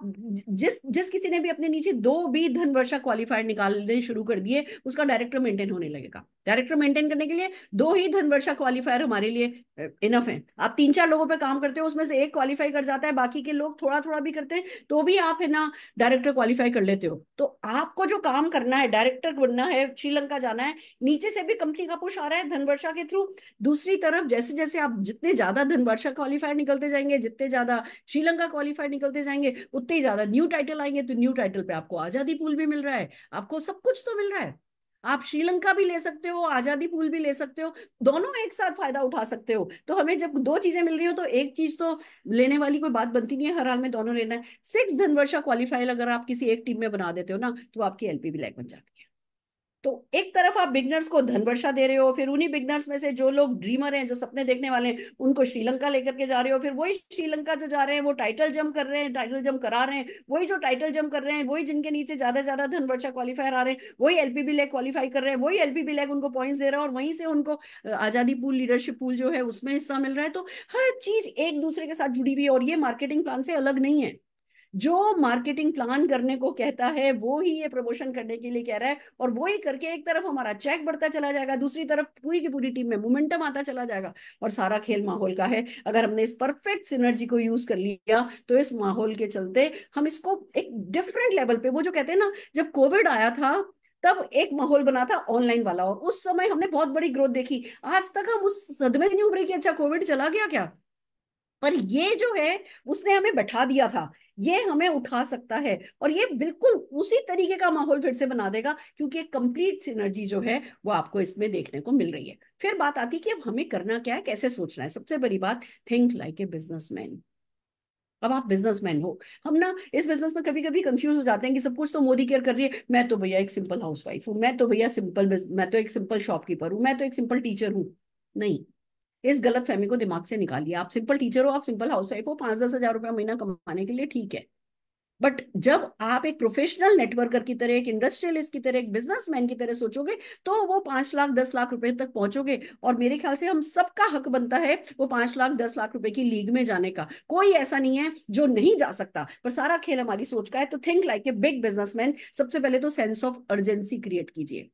B: जिस जिस किसी ने भी अपने नीचे दो भी धन वर्षा क्वालिफायर निकालने शुरू कर दिए उसका डायरेक्टर मेंटेन होने लगेगा डायरेक्टर मेंटेन करने के लिए दो ही धन वर्षा क्वालिफायर हमारे लिए इनफ है आप तीन चार लोगों पर काम करते हो उसमें से एक क्वालिफाई कर जाता है बाकी के लोग थोड़ा थोड़ा भी करते हैं तो भी आप है ना डायरेक्टर क्वालिफाई कर लेते हो तो आपको जो काम करना है डायरेक्टर बनना है श्रीलंका जाना है नीचे से भी कंपनी का पुश आ रहा है धन वर्षा के थ्रू दूसरी तरफ जैसे जैसे आप जितने ज्यादा धन वर्षा क्वालिफायर निकलते जाएंगे जितने ज्यादा श्रीलंका क्वालिफायर निकलते जाएंगे उतने ही ज्यादा न्यू टाइटल आएंगे तो न्यू टाइटल पे आपको आजादी पूल भी मिल रहा है आपको सब कुछ तो मिल रहा है आप श्रीलंका भी ले सकते हो आजादी पूल भी ले सकते हो दोनों एक साथ फायदा उठा सकते हो तो हमें जब दो चीजें मिल रही हो तो एक चीज तो लेने वाली कोई बात बनती नहीं है हर हाल में दोनों लेना है सिक्स धनवर्षा क्वालिफाइल अगर आप किसी एक टीम में बना देते हो ना तो आपकी एलपी भी लैग बन जाती है तो एक तरफ आप बिगनर्स को धन वर्षा दे रहे हो फिर उन्हीं बिगनर्स में से जो लोग ड्रीमर हैं जो सपने देखने वाले हैं उनको श्रीलंका लेकर के जा रहे हो फिर वही श्रीलंका जो जा रहे हैं वो टाइटल जम कर रहे हैं टाइटल जम करा रहे हैं वही जो टाइटल जम कर रहे हैं वही जिनके नीचे ज्यादा से ज्यादा धन वर्षा क्वालिफायर आ रहे हैं वही एलपीबी लैग क्वालिफाई कर रहे हैं वही एलपीबी लेग उनको पॉइंट्स दे रहा है और वहीं से उनको आजादी पूल लीडरशिप पूल जो है उसमें हिस्सा मिल रहा है तो हर चीज एक दूसरे के साथ जुड़ी हुई है और ये मार्केटिंग प्लान से अलग नहीं है जो मार्केटिंग प्लान करने को कहता है वो ही ये प्रमोशन करने के लिए कह रहा है और वो ही करके एक तरफ हमारा चेक बढ़ता चला जाएगा दूसरी तरफ पूरी की पूरी टीम में मोमेंटम आता चला जाएगा और सारा खेल माहौल का है अगर हमने इस परफेक्ट सिनर्जी को यूज कर लिया तो इस माहौल के चलते हम इसको एक डिफरेंट लेवल पे वो जो कहते हैं ना जब कोविड आया था तब एक माहौल बना था ऑनलाइन वाला और उस समय हमने बहुत बड़ी ग्रोथ देखी आज तक हम उस सदमे से नहीं उभरे कि अच्छा कोविड चला गया क्या पर ये जो है उसने हमें बैठा दिया था ये हमें उठा सकता है और ये बिल्कुल उसी तरीके का माहौल फिर से बना देगा क्योंकि एक कंप्लीट सिनर्जी जो है वो आपको इसमें देखने को मिल रही है फिर बात आती कि अब हमें करना क्या है कैसे सोचना है सबसे बड़ी बात थिंक लाइक ए बिजनेसमैन अब आप बिजनेसमैन हो हम ना इस बिजनेस में कभी कभी कंफ्यूज हो जाते हैं कि सब कुछ तो मोदी केयर कर रही है मैं तो भैया एक सिंपल हाउसवाइफ हूं मैं तो भैया सिंपल मैं तो एक सिंपल शॉपकीपर हूं मैं तो एक सिंपल टीचर हूँ नहीं इस गलत फहमी को दिमाग से निकालिए आप सिंपल टीचर हो आप सिंपल हाउस वाइफ हो पांच दस हजार रुपया महीना कमाने के लिए ठीक है बट जब आप एक प्रोफेशनल नेटवर्कर की तरह एक इंडस्ट्रियलिस्ट की तरह एक बिजनेसमैन की तरह सोचोगे तो वो पांच लाख दस लाख रुपए तक पहुंचोगे और मेरे ख्याल से हम सबका हक बनता है वो पांच लाख दस लाख रुपए की लीग में जाने का कोई ऐसा नहीं है जो नहीं जा सकता पर सारा खेल हमारी सोच का है तो think like a big businessman सबसे पहले तो सेंस ऑफ अर्जेंसी क्रिएट कीजिए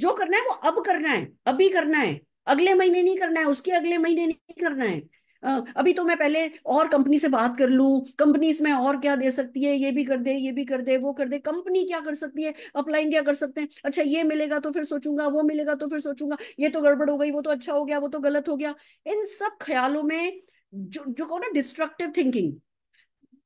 B: जो करना है वो अब करना है अभी करना है अगले महीने नहीं करना है उसके अगले महीने नहीं करना है अभी तो मैं पहले और कंपनी से बात कर लूं कंपनी इसमें और क्या दे सकती है ये भी कर दे ये भी कर दे वो कर दे कंपनी क्या कर सकती है अप्लाई क्या कर सकते हैं अच्छा ये मिलेगा तो फिर सोचूंगा वो मिलेगा तो फिर सोचूंगा ये तो गड़बड़ हो गई वो तो अच्छा हो गया वो तो गलत हो गया इन सब ख्यालों में जो जो कहो ना destructive thinking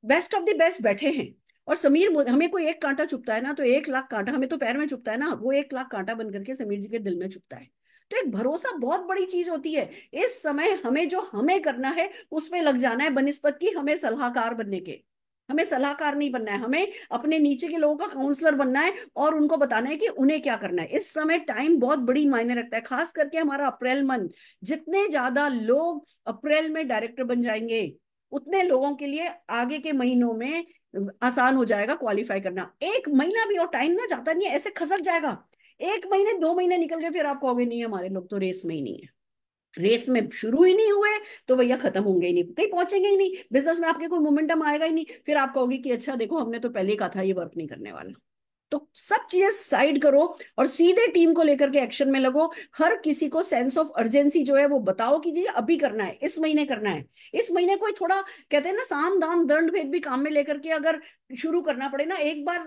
B: best of the best बैठे हैं और समीर हमें कोई एक कांटा चुपता है ना तो एक लाख कांटा हमें तो पैर में चुपता है ना वो एक लाख कांटा बन करके समीर जी के दिल में चुपता है तो एक भरोसा बहुत बड़ी चीज होती है इस समय हमें जो हमें करना है उसमें लग जाना है बनस्पत की हमें सलाहकार बनने के हमें सलाहकार नहीं बनना है हमें अपने नीचे के लोगों का काउंसलर बनना है और उनको बताना है कि उन्हें क्या करना है इस समय टाइम बहुत बड़ी मायने रखता है खास करके हमारा अप्रैल मंथ जितने ज्यादा लोग अप्रैल में डायरेक्टर बन जाएंगे उतने लोगों के लिए आगे के महीनों में आसान हो जाएगा क्वालिफाई करना एक महीना भी और टाइम ना जाता नहीं है ऐसे खसक जाएगा एक महीने दो महीने निकल गए फिर आप कहोगे नहीं हमारे लोग तो रेस में ही नहीं है रेस में शुरू ही नहीं हुए तो भैया खत्म होंगे ही नहीं कहीं पहुंचेंगे ही नहीं बिजनेस में आपके कोई मोमेंटम आएगा ही नहीं फिर आप कहोगे कि अच्छा देखो हमने तो पहले ही कहा था ये वर्क नहीं करने वाला तो सब चीजें साइड करो और सीधे टीम को लेकर के एक्शन में लगो हर किसी को सेंस ऑफ अर्जेंसी जो है वो बताओ कि जी अभी करना है इस महीने करना है इस महीने कोई थोड़ा कहते हैं ना साम दाम दंड भेद भी काम में लेकर के अगर शुरू करना पड़े ना एक बार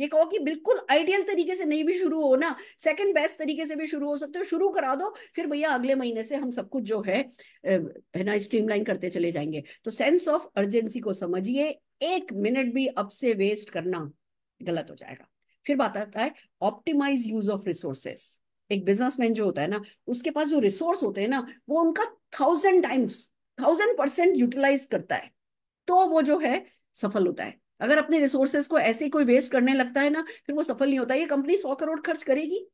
B: ये कहो कि बिल्कुल आइडियल तरीके से नहीं भी शुरू हो ना सेकंड बेस्ट तरीके से भी शुरू हो सकते हो शुरू करा दो फिर भैया अगले महीने से हम सब कुछ जो है है ना स्ट्रीमलाइन करते चले जाएंगे तो सेंस ऑफ अर्जेंसी को समझिए एक मिनट भी अब से वेस्ट करना गलत हो जाएगा फिर बात आता है ऑप्टिमाइज यूज ऑफ रिसोर्सेस एक बिजनेसमैन जो होता है ना उसके पास जो रिसोर्स होते हैं ना वो उनका thousand times thousand percent utilise करता है तो वो जो है सफल होता है अगर अपने रिसोर्सेज को ऐसे ही कोई वेस्ट करने लगता है ना फिर वो सफल नहीं होता ये कंपनी सौ करोड़ खर्च करेगी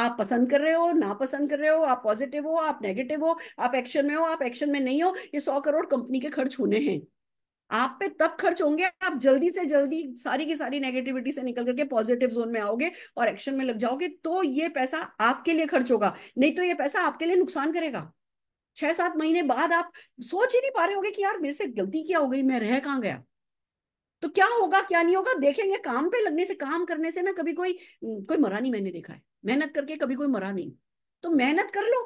B: आप पसंद कर रहे हो ना पसंद कर रहे हो आप पॉजिटिव हो आप नेगेटिव हो आप एक्शन में हो आप एक्शन में नहीं हो ये सौ करोड़ कंपनी के खर्च होने हैं आप पे तब खर्च होंगे आप जल्दी से जल्दी सारी की सारी नेगेटिविटी से निकल करके पॉजिटिव जोन में आओगे और एक्शन में लग जाओगे तो ये पैसा आपके लिए खर्च होगा नहीं तो ये पैसा आपके लिए नुकसान करेगा छह सात महीने बाद आप सोच ही नहीं पा रहे होगे कि यार मेरे से गलती क्या हो गई मैं रह कहाँ गया तो क्या होगा क्या नहीं होगा देखेंगे काम पे लगने से काम करने से ना कभी कोई कोई मरा नहीं मैंने देखा है मेहनत करके कभी कोई मरा नहीं तो मेहनत कर लो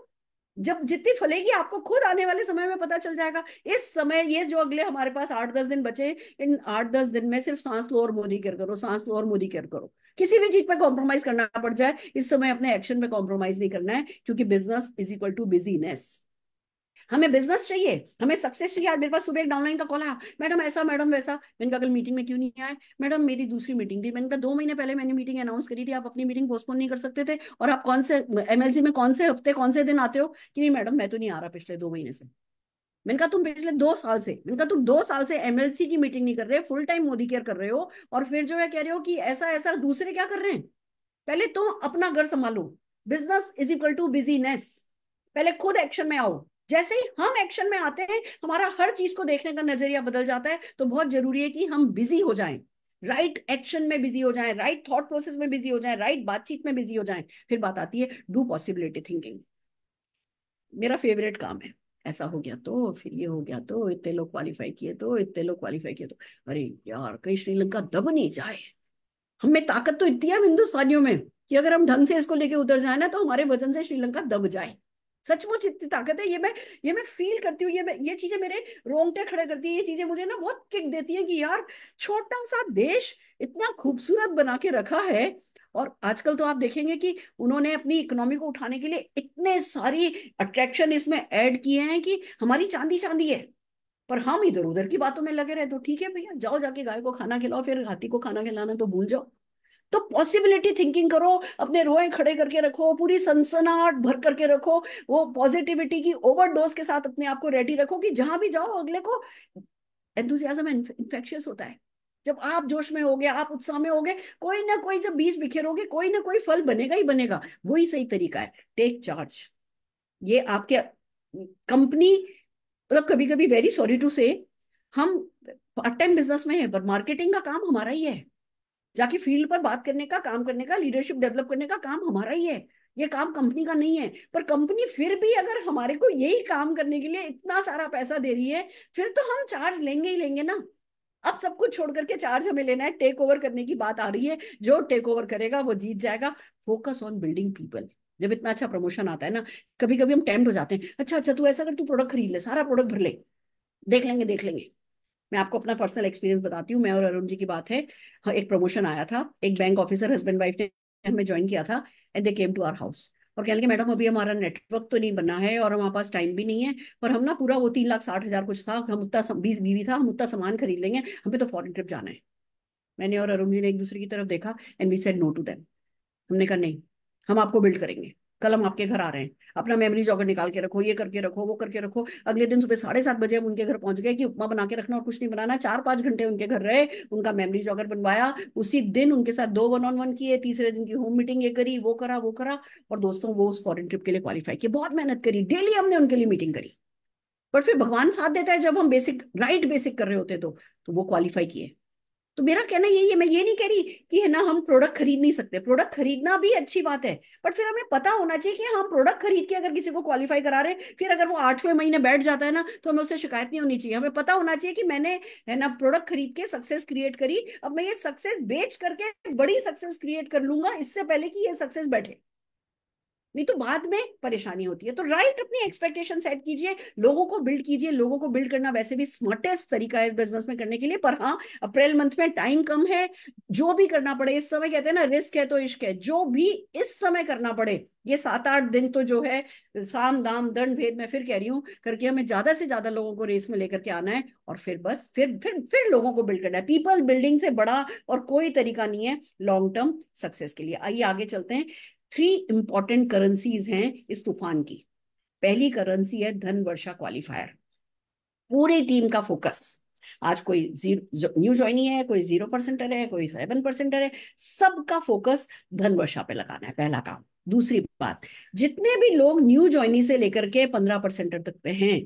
B: जब जितनी फलेगी आपको खुद आने वाले समय में पता चल जाएगा इस समय ये जो अगले हमारे पास आठ दस दिन बचे इन आठ दस दिन में सिर्फ सांस लो और मोदी केयर करो सांस लो और मोदी केयर करो किसी भी चीज पे कॉम्प्रोमाइज करना पड़ जाए इस समय अपने एक्शन में कॉम्प्रोमाइज नहीं करना है क्योंकि business is equal to busyness हमें बिजनेस चाहिए हमें सक्सेस चाहिए आज मेरे पास सुबह एक डाउनलाइन का कॉल आया मैडम ऐसा मैडम वैसा मैंने कहा कल मीटिंग में क्यों नहीं आया मैडम मेरी दूसरी मीटिंग थी मैंने कहा दो महीने पहले मैंने मीटिंग अनाउंस करी थी आप अपनी मीटिंग पोस्टपोन नहीं कर सकते थे और आप कौन से एमएलसी में कौन से हफ्ते कौन से दिन आते हो कि नहीं मैडम मैं तो नहीं आ रहा पिछले दो महीने से मैंने कहा तुम पिछले दो साल से मैंने कहा तुम दो साल से एमएलसी की मीटिंग नहीं कर रहे फुल टाइम मोदी केयर कर रहे हो और फिर जो है कह रहे हो कि ऐसा ऐसा दूसरे क्या कर रहे हैं पहले तुम अपना घर संभालो business is equal to busyness पहले खुद एक्शन में आओ जैसे ही हम एक्शन में आते हैं हमारा हर चीज को देखने का नजरिया बदल जाता है तो बहुत जरूरी है कि हम बिजी हो जाएं राइट right एक्शन में बिजी हो जाएं राइट थॉट प्रोसेस में बिजी हो जाएं राइट right बातचीत में बिजी हो जाएं फिर बात आती है डू पॉसिबिलिटी थिंकिंग मेरा फेवरेट काम है ऐसा हो गया तो फिर ये हो गया तो इतने लोग क्वालिफाई किए तो इतने लोग क्वालिफाई किए तो अरे यार कहीं श्रीलंका दब नहीं जाए हमें ताकत तो इतनी है हिंदुस्तानियों में कि अगर हम ढंग से इसको लेके उतर जाए ना तो हमारे वजन से श्रीलंका दब जाए सचमुच इतनी ताकत है ये मैं ये मैं फील करती हूँ ये मैं ये चीजें मेरे रोंगटे खड़े करती है ये चीजें मुझे ना बहुत किक देती है कि यार छोटा सा देश इतना खूबसूरत बना के रखा है और आजकल तो आप देखेंगे कि उन्होंने अपनी इकोनॉमी को उठाने के लिए इतने सारी अट्रैक्शन इसमें ऐड किए हैं कि हमारी चांदी चांदी है पर हम इधर उधर की बातों में लगे रहे तो ठीक है भैया जाओ जाके गाय को खाना खिलाओ फिर हाथी को खाना खिलाना तो भूल जाओ तो पॉसिबिलिटी थिंकिंग करो अपने रोए खड़े करके रखो पूरी सनसनाहट भर करके रखो वो पॉजिटिविटी की ओवरडोज के साथ अपने आप को रेडी रखो कि जहां भी जाओ अगले को एंथुजियाजम इन्फेक्शियस होता है जब आप जोश में हो गए आप उत्साह में हो गए कोई ना कोई जब बीज बिखेरोगे कोई ना कोई फल बनेगा ही बनेगा वही सही तरीका है टेक चार्ज ये आपके कंपनी मतलब कभी कभी वेरी सॉरी टू से हम पार्ट टाइम बिजनेस में है पर मार्केटिंग का काम हमारा ही है जाके फील्ड पर बात करने का काम करने का लीडरशिप डेवलप करने का काम हमारा ही है ये काम कंपनी का नहीं है पर कंपनी फिर भी अगर हमारे को यही काम करने के लिए इतना सारा पैसा दे रही है फिर तो हम चार्ज लेंगे ही लेंगे ना अब सब कुछ छोड़ करके चार्ज हमें लेना है टेक ओवर करने की बात आ रही है जो टेक ओवर करेगा वो जीत जाएगा फोकस ऑन बिल्डिंग पीपल जब इतना अच्छा प्रमोशन आता है ना कभी कभी हम टेंट हो जाते हैं अच्छा अच्छा तू ऐसा कर तू प्रोडक्ट खरीद ले सारा प्रोडक्ट भर ले देख लेंगे देख लेंगे मैं आपको अपना पर्सनल एक्सपीरियंस बताती हूँ मैं और अरुण जी की बात है हाँ, एक प्रमोशन आया था एक बैंक ऑफिसर हस्बैंड वाइफ ने हमें ज्वाइन किया था and they came to our house और कहने लगे मैडम अभी हमारा नेटवर्क तो नहीं बना है और हमारे पास टाइम भी नहीं है पर हम ना पूरा वो तीन लाख साठ हजार कुछ था हम उतना बीस बीवी था हम उतना सामान खरीद लेंगे हमें तो फॉरन ट्रिप जाना है मैंने और अरुण जी ने एक दूसरे की तरफ देखा and we said no to them हमने कहा नहीं हम आपको बिल्ड करेंगे कल हम आपके घर आ रहे हैं अपना मेमोरी जॉगर निकाल के रखो ये करके रखो वो करके रखो अगले दिन सुबह साढ़े सात बजे हम उनके घर पहुंच गए कि उपमा बना के रखना और कुछ नहीं बनाना चार पांच घंटे उनके घर रहे उनका मेमोरी जॉगर बनवाया उसी दिन उनके साथ दो वन ऑन वन किए तीसरे दिन की होम मीटिंग ये करी वो करा वो करा और दोस्तों वो उस फॉरन ट्रिप के लिए क्वालिफाई किया बहुत मेहनत करी डेली हमने उनके लिए मीटिंग करी बट फिर भगवान साथ देता है जब हम बेसिक राइट बेसिक कर रहे होते तो, तो वो क्वालिफाई किए तो मेरा कहना यही है मैं ये नहीं कह रही कि है ना हम प्रोडक्ट खरीद नहीं सकते प्रोडक्ट खरीदना भी अच्छी बात है बट फिर हमें पता होना चाहिए कि हम प्रोडक्ट खरीद के अगर किसी को क्वालिफाई करा रहे हैं फिर अगर वो आठवें महीने बैठ जाता है ना तो हमें उससे शिकायत नहीं होनी चाहिए हमें पता होना चाहिए कि मैंने है ना प्रोडक्ट खरीद के सक्सेस क्रिएट करी अब मैं ये सक्सेस बेच करके बड़ी सक्सेस क्रिएट कर लूंगा इससे पहले कि ये सक्सेस बैठे नहीं तो बाद में परेशानी होती है तो राइट अपनी एक्सपेक्टेशन सेट कीजिए लोगों को बिल्ड कीजिए लोगों को बिल्ड करना वैसे भी स्मार्टेस्ट तरीका है इस बिजनेस में करने के लिए पर हाँ अप्रैल मंथ में टाइम कम है जो भी करना पड़े इस समय कहते हैं ना रिस्क है तो इश्क है जो भी इस समय करना पड़े ये सात आठ दिन तो जो है साम दाम दंड भेद मैं फिर कह रही हूँ करके हमें ज्यादा से ज्यादा लोगों को रेस में लेकर के आना है और फिर बस फिर फिर फिर लोगों को बिल्ड करना है पीपल बिल्डिंग से बड़ा और कोई तरीका नहीं है लॉन्ग टर्म सक्सेस के लिए आइए आगे चलते हैं थ्री इंपॉर्टेंट करेंसीज हैं इस तूफान की पहली करेंसी है धन वर्षा क्वालिफायर पूरे टीम का फोकस आज कोई न्यू ज्वाइनी है कोई जीरो परसेंटर है कोई सेवन परसेंटर है सबका फोकस धन वर्षा पे लगाना है पहला काम दूसरी बात जितने भी लोग न्यू ज्वाइनी से लेकर के पंद्रह परसेंटर तक पे हैं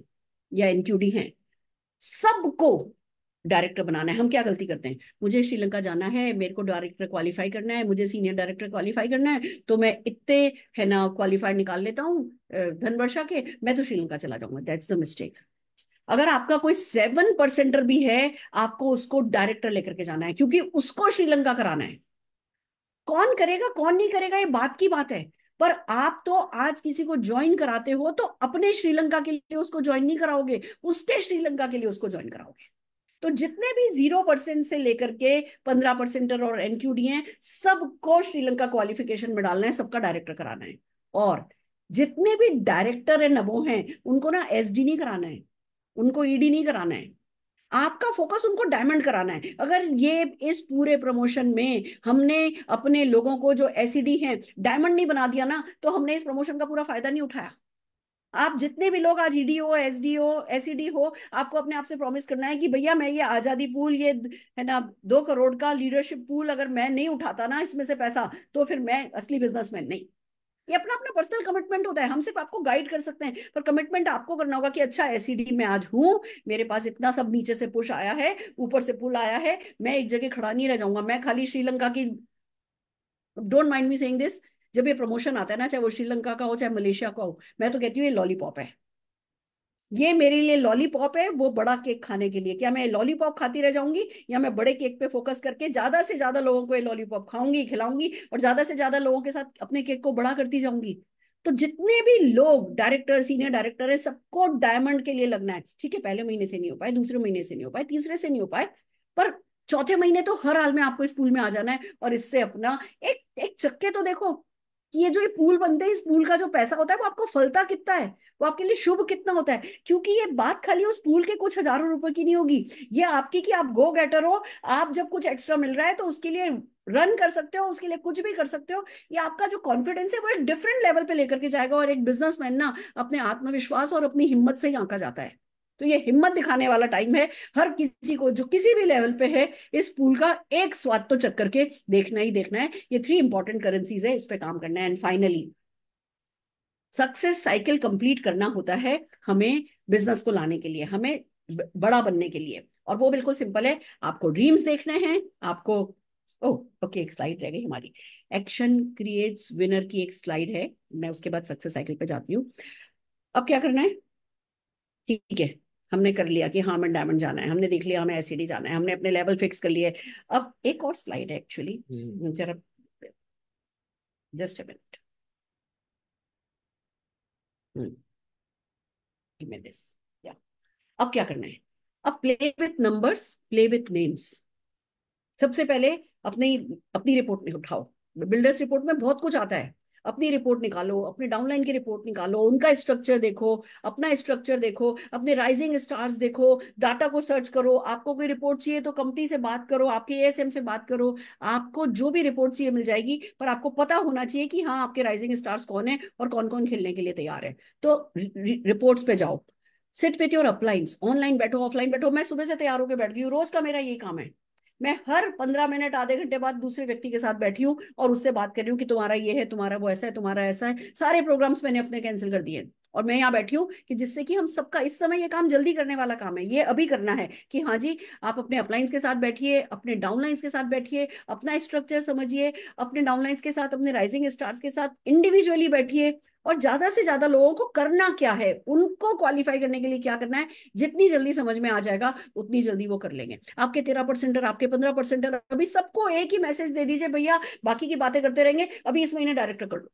B: या इनक्यूडी हैं सबको डायरेक्टर बनाना है हम क्या गलती करते हैं मुझे श्रीलंका जाना है मेरे को डायरेक्टर क्वालिफाई करना है मुझे सीनियर डायरेक्टर क्वालिफाई करना है तो मैं इतने है ना क्वालिफाइड निकाल लेता हूँ धन वर्षा के मैं तो श्रीलंका चला जाऊंगा दैट्स द मिस्टेक अगर आपका कोई सेवन परसेंटर भी है आपको उसको डायरेक्टर लेकर के जाना है क्योंकि उसको श्रीलंका कराना है कौन करेगा कौन नहीं करेगा ये बात की बात है पर आप तो आज किसी को ज्वाइन कराते हो तो अपने श्रीलंका के लिए उसको ज्वाइन नहीं कराओगे उसके श्रीलंका के लिए उसको ज्वाइन कराओगे तो जितने भी जीरो परसेंट से लेकर के पंद्रह परसेंटर और एनक्यूडी हैं सबको श्रीलंका क्वालिफिकेशन में डालना है सबका डायरेक्टर कराना है और जितने भी डायरेक्टर है नबो हैं उनको ना एस नहीं कराना है उनको ईडी e नहीं कराना है आपका फोकस उनको डायमंड कराना है अगर ये इस पूरे प्रमोशन में हमने अपने लोगों को जो एसीडी e हैं डायमंड नहीं बना दिया ना तो हमने इस प्रमोशन का पूरा फायदा नहीं उठाया आप जितने भी लोग आज ईडी हो एस डी हो एस हो आपको अपने आप से प्रॉमिस करना है कि भैया मैं ये आजादी पूल ये है ना दो करोड़ का लीडरशिप पूल अगर मैं नहीं उठाता ना इसमें से पैसा तो फिर मैं असली बिजनेसमैन नहीं ये अपना अपना पर्सनल कमिटमेंट होता है हम सिर्फ आपको गाइड कर सकते हैं पर कमिटमेंट आपको करना होगा कि अच्छा एस e में आज हूँ मेरे पास इतना सब नीचे से पुश आया है ऊपर से पुल आया है मैं एक जगह खड़ा नहीं रह जाऊंगा मैं खाली श्रीलंका की don't mind me saying this जब ये प्रमोशन आता है ना चाहे वो श्रीलंका का हो चाहे मलेशिया का हो मैं तो कहती हूँ ये लॉलीपॉप है ये मेरे लिए लॉलीपॉप है वो बड़ा केक खाने के लिए क्या मैं लॉलीपॉप खाती रह जाऊंगी या मैं बड़े केक पे फोकस करके ज्यादा से ज्यादा लोगों को ये लॉलीपॉप खाऊंगी खिलाऊंगी और ज्यादा से ज्यादा लोगों के साथ अपने केक को बड़ा करती जाऊंगी तो जितने भी लोग डायरेक्टर सीनियर डायरेक्टर है सबको डायमंड के लिए लगना है ठीक है पहले महीने से नहीं हो पाए दूसरे महीने से नहीं हो पाए तीसरे से नहीं हो पाए पर चौथे महीने तो हर हाल में आपको इस पूल में आ जाना है और इससे अपना एक एक चक्के तो देखो कि ये जो ये पूल बनते हैं इस पूल का जो पैसा होता है वो आपको फलता कितना है वो आपके लिए शुभ कितना होता है क्योंकि ये बात खाली उस पूल के कुछ हजारों रुपए की नहीं होगी ये आपकी कि आप गो गेटर हो आप जब कुछ एक्स्ट्रा मिल रहा है तो उसके लिए रन कर सकते हो उसके लिए कुछ भी कर सकते हो ये आपका जो कॉन्फिडेंस है वो एक डिफरेंट लेवल पे लेकर के जाएगा और एक बिजनेसमैन ना अपने आत्मविश्वास और अपनी हिम्मत से ही आंका जाता है तो ये हिम्मत दिखाने वाला टाइम है हर किसी को जो किसी भी लेवल पे है इस पूल का एक स्वाद तो चक्कर के देखना ही देखना है ये थ्री इंपॉर्टेंट करेंसीज है इस पे काम करना है and finally success cycle complete करना होता है हमें बिजनेस को लाने के लिए हमें बड़ा बनने के लिए और वो बिल्कुल सिंपल है आपको ड्रीम्स देखने हैं आपको ओ ओके एक स्लाइड रह गई हमारी एक्शन क्रिएट्स विनर की एक स्लाइड है मैं उसके बाद सक्सेस साइकिल पे जाती हूँ अब क्या करना है ठीक है हमने कर लिया कि हाँ हमें डायमंड जाना है हमने देख लिया हमें एसीडी जाना है हमने अपने लेवल फिक्स कर लिए अब एक और स्लाइड है एक्चुअली हम्म। जरा जस्ट अ मिनट दिस या अब क्या करना है अब play with numbers play with names सबसे पहले अपनी अपनी रिपोर्ट में उठाओ बिल्डर्स रिपोर्ट में बहुत कुछ आता है अपनी रिपोर्ट निकालो अपने डाउनलाइन की रिपोर्ट निकालो उनका स्ट्रक्चर देखो अपना स्ट्रक्चर देखो अपने राइजिंग स्टार्स देखो डाटा को सर्च करो आपको कोई रिपोर्ट चाहिए तो कंपनी से बात करो आपके एएसएम से बात करो आपको जो भी रिपोर्ट चाहिए मिल जाएगी पर आपको पता होना चाहिए कि हाँ आपके राइजिंग स्टार्स कौन है और कौन कौन खेलने के लिए तैयार है तो रिपोर्ट्स पे जाओ sit with your uplines online बैठो ऑफलाइन बैठो मैं सुबह से तैयार होकर बैठ गई रोज का मेरा यही काम है मैं हर पंद्रह मिनट आधे घंटे बाद दूसरे व्यक्ति के साथ बैठी हूँ और उससे बात कर रही हूँ कि तुम्हारा ये है तुम्हारा वो ऐसा है तुम्हारा ऐसा है सारे प्रोग्राम्स मैंने अपने कैंसिल कर दिए और मैं यहाँ बैठी हूँ कि जिससे कि हम सबका इस समय ये काम जल्दी करने वाला काम है ये अभी करना है कि हाँ जी आप अपने अपलाइंस के साथ बैठिए अपने डाउनलाइंस के साथ बैठिए अपना स्ट्रक्चर समझिए अपने डाउनलाइंस के साथ अपने राइजिंग स्टार्स के साथ इंडिविजुअली बैठिए और ज्यादा से ज्यादा लोगों को करना क्या है उनको क्वालिफाई करने के लिए क्या करना है जितनी जल्दी समझ में आ जाएगा उतनी जल्दी वो कर लेंगे आपके तेरह परसेंटर आपके पंद्रह परसेंटर अभी सबको एक ही मैसेज दे दीजिए भैया बाकी की बातें करते रहेंगे अभी इस महीने डायरेक्टर कर लो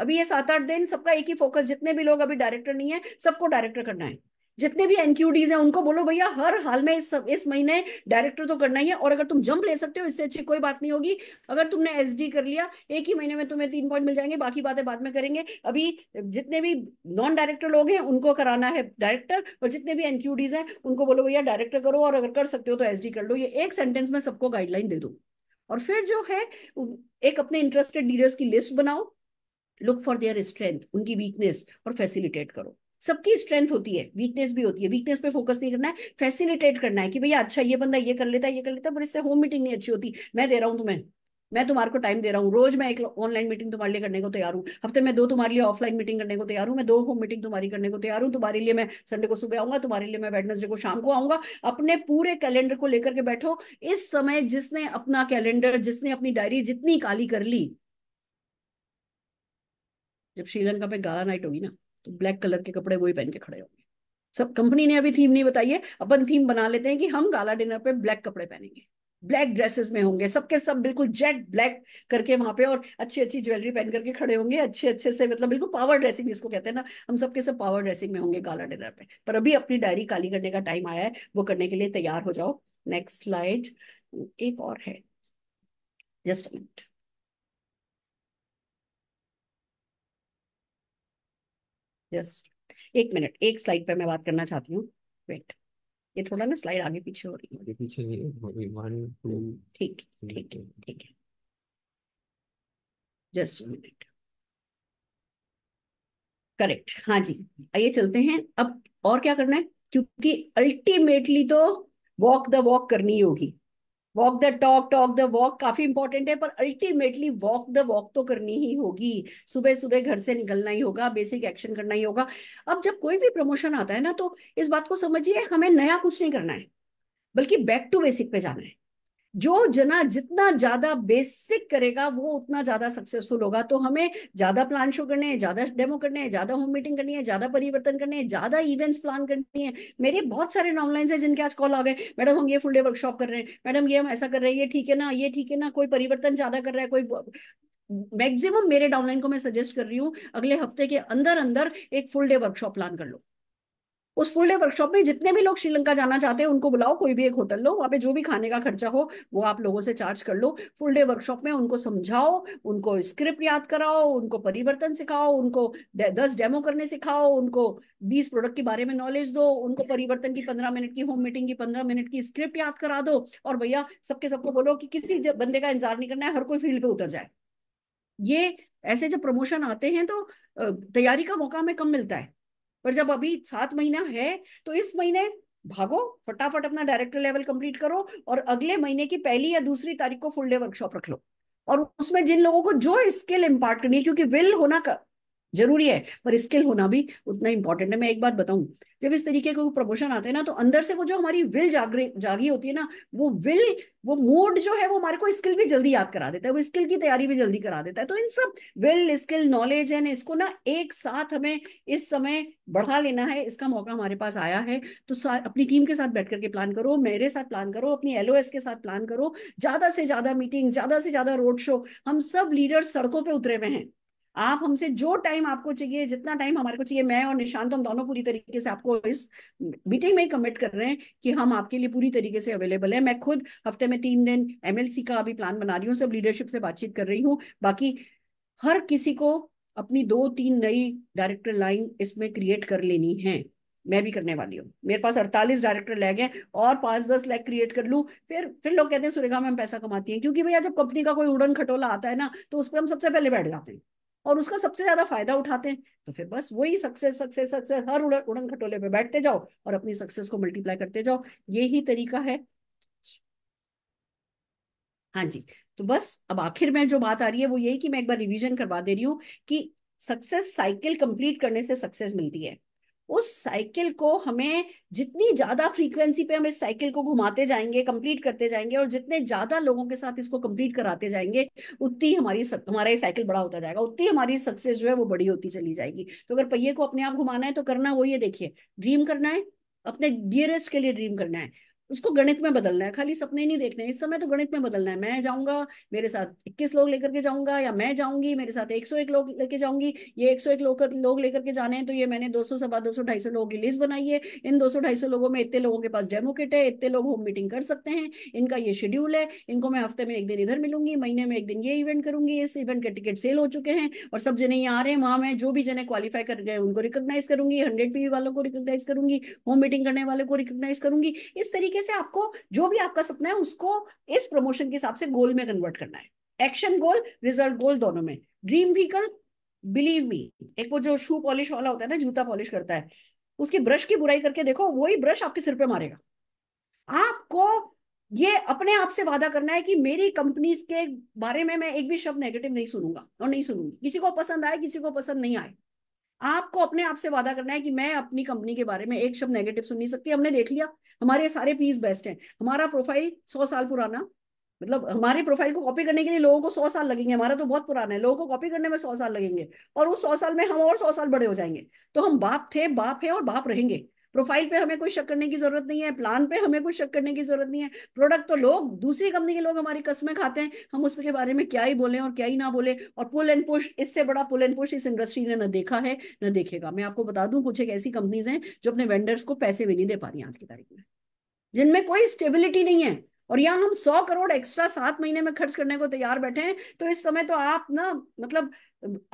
B: अभी ये सात आठ दिन सबका एक ही फोकस जितने भी लोग अभी डायरेक्टर नहीं है सबको डायरेक्टर करना है जितने भी एनक्यूडीज हैं उनको बोलो भैया हर हाल में इस इस महीने डायरेक्टर तो करना ही है और अगर तुम जंप ले सकते हो इससे अच्छी कोई बात नहीं होगी अगर तुमने एस कर लिया एक ही महीने में तुम्हें तीन पॉइंट मिल जाएंगे बाकी बातें बाद में करेंगे अभी जितने भी नॉन डायरेक्टर लोग हैं उनको कराना है डायरेक्टर और जितने भी एनक्यूडीज हैं उनको बोलो भैया डायरेक्टर करो और अगर कर सकते हो तो एस कर लो ये एक सेंटेंस में सबको गाइडलाइन दे दो और फिर जो है एक अपने इंटरेस्टेड लीडर्स की लिस्ट बनाओ लुक फॉर देयर स्ट्रेंथ उनकी वीकनेस और फैसिलिटेट करो सबकी स्ट्रेंथ होती है वीकनेस भी होती है वीकनेस पे फोकस नहीं करना है फैसिलिटेट करना है कि भैया अच्छा ये बंदा ये कर लेता है ये कर लेता है पर इससे होम मीटिंग नहीं अच्छी होती मैं दे रहा हूँ तुम्हें मैं तुम्हारे को टाइम दे रहा हूँ रोज मैं एक ऑनलाइन मीटिंग तुम्हारे लिए करने को तैयार हूँ हफ्ते में दो तुम्हारे लिए ऑफलाइन मीटिंग करने को तैयार हूँ मैं दो होम मीटिंग तुम्हारी करने को तैयार हूँ तुम्हारे लिए मैं संडे को सुबह आऊंगा तुम्हारे लिए मैं वेडनेसडे को शाम को आऊंगा अपने पूरे कैलेंडर को लेकर के बैठो इस समय जिसने अपना कैलेंडर जिसने अपनी डायरी जितनी काली कर ली जब श्रीलंका पे गाला नाइट होगी ना तो ब्लैक कलर के कपड़े वही पहन के खड़े होंगे सब कंपनी ने अभी थीम नहीं बताई है अपन थीम बना लेते हैं कि हम गाला डिनर पे ब्लैक कपड़े पहनेंगे ब्लैक ड्रेसेस में होंगे सबके सब बिल्कुल जेट ब्लैक करके वहां पे और अच्छी अच्छी ज्वेलरी पहन करके खड़े होंगे अच्छे अच्छे से मतलब बिल्कुल पावर ड्रेसिंग जिसको कहते हैं ना हम सबके सब पावर ड्रेसिंग में होंगे गाला डिनर पे पर अभी अपनी डायरी काली करने का टाइम आया है वो करने के लिए तैयार हो जाओ नेक्स्ट स्लाइड एक और है जस्ट मिनट जस्ट एक मिनट एक स्लाइड पे मैं बात करना चाहती हूँ वेट ये थोड़ा ना स्लाइड आगे पीछे हो रही है पीछे ठीक ठीक ठीक है जस्ट मिनट करेक्ट हाँ जी आइए चलते हैं अब और क्या करना है क्योंकि अल्टीमेटली तो वॉक द वॉक करनी होगी walk the talk talk the walk काफी इंपॉर्टेंट है पर अल्टीमेटली वॉक द वॉक तो करनी ही होगी सुबह सुबह घर से निकलना ही होगा बेसिक एक्शन करना ही होगा अब जब कोई भी प्रमोशन आता है ना तो इस बात को समझिए हमें नया कुछ नहीं करना है बल्कि बैक टू बेसिक पे जाना है जो जना जितना ज्यादा बेसिक करेगा वो उतना ज्यादा सक्सेसफुल होगा तो हमें ज्यादा प्लान शो करने हैं ज्यादा डेमो करने हैं ज्यादा होम मीटिंग करनी है ज्यादा परिवर्तन करने हैं ज्यादा इवेंट्स प्लान करनी है मेरे बहुत सारे ऑनलाइन है जिनके आज कॉल आ गए मैडम हम ये फुल डे वर्कशॉप कर रहे हैं मैडम ये हम ऐसा कर रहे हैं ये ठीक है ना ये ठीक है ना कोई परिवर्तन ज्यादा कर रहा है कोई मैक्सिमम मेरे डाउनलाइन को मैं सजेस्ट कर रही हूँ अगले हफ्ते के अंदर अंदर एक फुल डे वर्कशॉप प्लान कर लो उस फुल डे वर्कशॉप में जितने भी लोग श्रीलंका जाना चाहते हैं उनको बुलाओ कोई भी एक होटल लो वहाँ पे जो भी खाने का खर्चा हो वो आप लोगों से चार्ज कर लो फुल डे वर्कशॉप में उनको समझाओ उनको स्क्रिप्ट याद कराओ उनको परिवर्तन सिखाओ उनको दस डेमो करने सिखाओ उनको बीस प्रोडक्ट के बारे में नॉलेज दो उनको परिवर्तन की पंद्रह मिनट की होम मीटिंग की पंद्रह मिनट की स्क्रिप्ट याद करा दो और भैया सबके सबको बोलो कि किसी बंदे का इंतजार नहीं करना है हर कोई फील्ड पे उतर जाए ये ऐसे जब प्रमोशन आते हैं तो तैयारी का मौका हमें कम मिलता है पर जब अभी सात महीना है तो इस महीने भागो फटाफट अपना डायरेक्टर लेवल कंप्लीट करो और अगले महीने की पहली या दूसरी तारीख को फुल डे वर्कशॉप रख लो और उसमें जिन लोगों को जो स्किल इंपार्ट करनी है क्योंकि विल होना जरूरी है पर स्किल होना भी उतना इंपॉर्टेंट है मैं एक बात बताऊं जब इस तरीके के प्रमोशन आते हैं ना तो अंदर से वो जो हमारी विल जागरे जागी होती है ना वो विल वो मूड जो है वो हमारे को स्किल भी जल्दी याद करा देता है वो स्किल की तैयारी भी जल्दी करा देता है तो इन सब विल स्किल नॉलेज है ना इसको ना एक साथ हमें इस समय बढ़ा लेना है इसका मौका हमारे पास आया है तो अपनी टीम के साथ बैठ करके प्लान करो मेरे साथ प्लान करो अपनी एल के साथ प्लान करो ज्यादा से ज्यादा मीटिंग ज्यादा से ज्यादा रोड शो हम सब लीडर सड़कों पर उतरे हुए हैं आप हमसे जो टाइम आपको चाहिए जितना टाइम हमारे को चाहिए मैं और निशांत हम दोनों पूरी तरीके से आपको इस मीटिंग में ही कमिट कर रहे हैं कि हम आपके लिए पूरी तरीके से अवेलेबल है मैं खुद हफ्ते में तीन दिन एमएलसी का अभी प्लान बना रही हूँ सब लीडरशिप से बातचीत कर रही हूँ बाकी हर किसी को अपनी दो तीन नई डायरेक्टर लाइन इसमें क्रिएट कर लेनी है मैं भी करने वाली हूँ मेरे पास अड़तालीस डायरेक्टर लैग है और पांच दस लैग क्रिएट कर लूँ फिर फिर लोग कहते हैं सुरेगा में हम पैसा कमाती हैं क्योंकि भैया जब कंपनी का कोई उड़न खटोला आता है ना तो उस पर हम सबसे पहले बैठ जाते हैं और उसका सबसे ज्यादा फायदा उठाते हैं तो फिर बस वही सक्सेस सक्सेस सक्सेस हर उड़न खटोले पे बैठते जाओ और अपनी सक्सेस को मल्टीप्लाई करते जाओ ये ही तरीका है हाँ जी तो बस अब आखिर में जो बात आ रही है वो यही कि मैं एक बार रिवीजन करवा दे रही हूँ कि सक्सेस साइकिल कंप्लीट करने से सक्सेस मिलती है उस साइकिल को हमें जितनी ज्यादा फ्रीक्वेंसी पे हम इस साइकिल को घुमाते जाएंगे कंप्लीट करते जाएंगे और जितने ज्यादा लोगों के साथ इसको कंप्लीट कराते जाएंगे उतनी हमारी हमारा ये साइकिल बड़ा होता जाएगा उतनी हमारी सक्सेस जो है वो बड़ी होती चली जाएगी तो अगर पहिए को अपने आप घुमाना है तो करना वो ये देखिए ड्रीम करना है अपने डियरेस्ट के लिए ड्रीम करना है उसको गणित में बदलना है खाली सपने नहीं देखने इस समय तो गणित में बदलना है मैं जाऊंगा मेरे साथ इक्कीस लोग लेकर के जाऊंगा या मैं जाऊंगी मेरे साथ एक सौ एक लोग लेके जाऊंगी ये एक सौ एक लोग लोग लेकर के जाने हैं तो ये मैंने दो सौ सवा दो सौ ढाई सौ लोगों की लिस्ट बनाई है इन दो सौ ढाई सौ लोगों में इतने लोगों के पास डेमो किट है इतने लोग होम मीटिंग कर सकते हैं इनका ये शेड्यूल है इनको मैं हफ्ते में एक दिन इधर मिलूंगी महीने में एक दिन ये इवेंट करूंगी इस इवेंट के टिकट सेल हो चुके हैं और सब जने यहाँ आ रहे हैं वहां मैं जो भी जने क्वालिफाई कर गए उनको रिकोगनाइज करूंगी हंड्रेड पी वालों को रिकोगनाइज करूंगी होम मीटिंग करने वालों को रिकोगनाइज करूंगी इस तरीके तरीके से आपको जो भी आपका सपना है उसको इस प्रमोशन के हिसाब से गोल में कन्वर्ट करना है एक्शन गोल रिजल्ट गोल दोनों में ड्रीम व्हीकल बिलीव मी एक वो जो शू पॉलिश वाला होता है ना जूता पॉलिश करता है उसके ब्रश की बुराई करके देखो वही ब्रश आपके सिर पे मारेगा आपको ये अपने आप से वादा करना है कि मेरी कंपनीज के बारे में मैं एक भी शब्द नेगेटिव नहीं सुनूंगा और नहीं सुनूंगी किसी को पसंद आए किसी को पसंद नहीं आए आपको अपने आप से वादा करना है कि मैं अपनी कंपनी के बारे में एक शब्द नेगेटिव सुन नहीं सकती हमने देख लिया हमारे सारे पीस बेस्ट हैं हमारा प्रोफाइल सौ साल पुराना मतलब हमारे प्रोफाइल को कॉपी करने के लिए लोगों को सौ साल लगेंगे हमारा तो बहुत पुराना है लोगों को कॉपी करने में सौ साल लगेंगे और उस सौ साल में हम और सौ साल बड़े हो जाएंगे तो हम बाप थे बाप है और बाप रहेंगे प्रोफाइल पे हमें कोई शक करने की जरूरत नहीं है प्लान पे हमें कोई शक करने की जरूरत नहीं है प्रोडक्ट तो लोग दूसरी कंपनी के लोग हमारी कस्में खाते हैं हम उसके बारे में क्या ही बोले और क्या ही ना बोले और पुल एंड पुश इससे बड़ा पुल एंड पुश इस इंडस्ट्री ने न देखा है न देखेगा मैं आपको बता दूं कुछ एक ऐसी कंपनीज हैं जो अपने वेंडर्स को पैसे भी नहीं दे पा रही आज की तारीख में जिनमें कोई स्टेबिलिटी नहीं है और यहाँ हम सौ करोड़ एक्स्ट्रा सात महीने में खर्च करने को तैयार बैठे हैं तो इस समय तो आप ना मतलब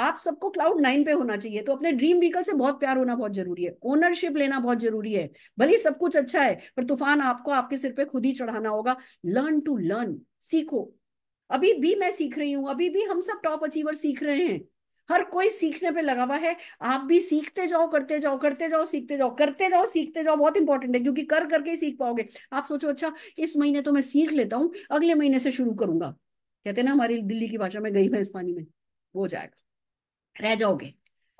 B: आप सबको क्लाउड नाइन पे होना चाहिए तो अपने ड्रीम व्हीकल से बहुत प्यार होना बहुत जरूरी है ओनरशिप लेना बहुत जरूरी है भले ही सब कुछ अच्छा है पर तूफान आपको आपके सिर पे खुद ही चढ़ाना होगा लर्न टू लर्न सीखो अभी भी मैं सीख रही हूँ अभी भी हम सब टॉप अचीवर सीख रहे हैं हर कोई सीखने पे लगा हुआ है आप भी सीखते जाओ करते जाओ करते जाओ सीखते जाओ करते जाओ सीखते जाओ बहुत इंपॉर्टेंट है क्योंकि कर करके ही सीख पाओगे आप सोचो अच्छा इस महीने तो मैं सीख लेता हूँ अगले महीने से शुरू करूंगा कहते ना हमारी दिल्ली की भाषा में गई भैंस पानी में वो हो जाएगा रह जाओगे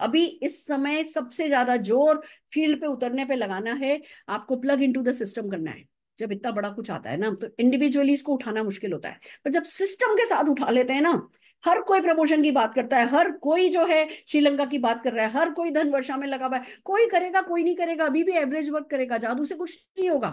B: अभी इस समय सबसे ज्यादा जोर फील्ड पे उतरने पे लगाना है आपको प्लग इनटू द सिस्टम करना है जब इतना बड़ा कुछ आता है ना तो इंडिविजुअली इसको उठाना मुश्किल होता है पर जब सिस्टम के साथ उठा लेते हैं ना हर कोई प्रमोशन की बात करता है हर कोई जो है श्रीलंका की बात कर रहा है हर कोई धन वर्षा में लगा हुआ है कोई करेगा कोई नहीं करेगा अभी भी एवरेज वर्क करेगा जादू से कुछ नहीं होगा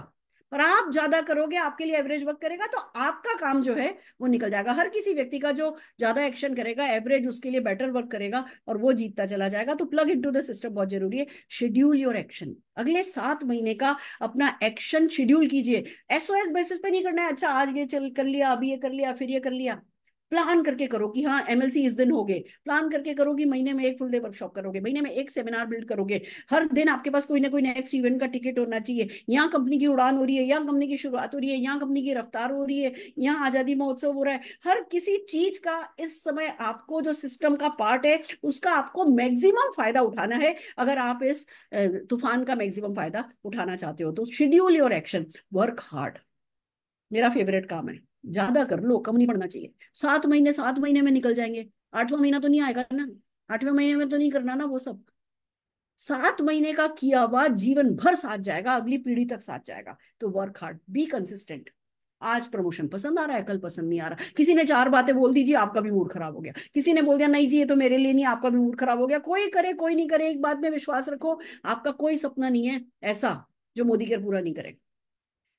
B: और आप ज्यादा करोगे आपके लिए एवरेज वर्क करेगा तो आपका काम जो है वो निकल जाएगा हर किसी व्यक्ति का जो ज्यादा एक्शन करेगा एवरेज उसके लिए बेटर वर्क करेगा और वो जीतता चला जाएगा तो प्लग इनटू द सिस्टम बहुत जरूरी है शेड्यूल योर एक्शन अगले सात महीने का अपना एक्शन शेड्यूल कीजिए एसओ बेसिस पे नहीं करना है अच्छा आज ये चल कर लिया अभी ये कर लिया फिर ये कर लिया प्लान करके करो कि हाँ एमएलसी इस दिन हो गए प्लान करके करो कि महीने में एक फुल डे वर्कशॉप करोगे महीने में एक सेमिनार बिल्ड करोगे हर दिन आपके पास कोई ना कोई नेक्स्ट इवेंट का टिकट होना चाहिए यहाँ कंपनी की उड़ान हो रही है यहाँ कंपनी की शुरुआत हो रही है यहाँ कंपनी की रफ्तार हो रही है यहाँ आजादी महोत्सव हो रहा है हर किसी चीज का इस समय आपको जो सिस्टम का पार्ट है उसका आपको मैक्सिमम फायदा उठाना है अगर आप इस तूफान का मैक्सिमम फायदा उठाना चाहते हो तो schedule your action work hard मेरा फेवरेट काम है ज्यादा कर लो कम नहीं पड़ना चाहिए सात महीने सात महीने में निकल जाएंगे आठवां महीना तो नहीं आएगा ना आठवें महीने में तो नहीं करना ना वो सब सात महीने का किया हुआ जीवन भर साथ जाएगा अगली पीढ़ी तक साथ जाएगा तो वर्क हार्ड बी कंसिस्टेंट आज प्रमोशन पसंद आ रहा है कल पसंद नहीं आ रहा किसी ने चार बातें बोल दी जी आपका भी मूड खराब हो गया किसी ने बोल दिया नहीं जी ये तो मेरे लिए नहीं आपका भी मूड खराब हो गया कोई करे कोई नहीं करे एक बात में विश्वास रखो आपका कोई सपना नहीं है ऐसा जो मोदी केयर पूरा नहीं करेगा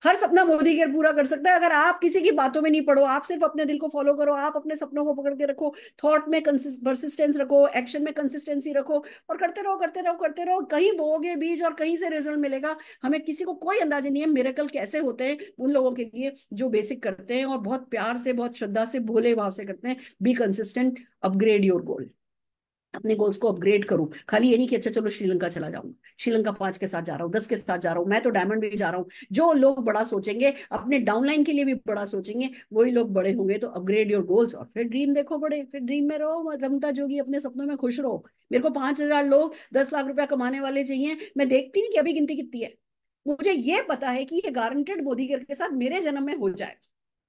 B: हर सपना मोदी घेर पूरा कर सकता है अगर आप किसी की बातों में नहीं पढ़ो आप सिर्फ अपने दिल को फॉलो करो आप अपने सपनों को पकड़ के रखो थॉट में परसिस्टेंस रखो एक्शन में कंसिस्टेंसी रखो और करते रहो करते रहो करते रहो कहीं बोगे बीज और कहीं से रिजल्ट मिलेगा हमें किसी को कोई अंदाजा नहीं है मेरेकल कैसे होते हैं उन लोगों के लिए जो बेसिक करते हैं और बहुत प्यार से बहुत श्रद्धा से भोले भाव से करते हैं be consistent upgrade your goal अपने गोल्स को अपग्रेड करूं खाली ये नहीं कि अच्छा चलो श्रीलंका चला जाऊंगा श्रीलंका पांच के साथ जा रहा हूँ दस के साथ जा रहा हूँ मैं तो डायमंड भी जा रहा हूँ जो लोग बड़ा सोचेंगे अपने डाउनलाइन के लिए भी बड़ा सोचेंगे वही लोग बड़े होंगे तो अपग्रेड योर गोल्स और फिर ड्रीम देखो बड़े फिर ड्रीम में रहो रमता जोगी अपने सपनों में खुश रहो मेरे को पांच हजार लोग दस लाख रुपया कमाने वाले चाहिए मैं देखती नहीं कि अभी गिनती कितनी है मुझे ये पता है कि ये गारंटेड मोदी के साथ मेरे जन्म में हो जाए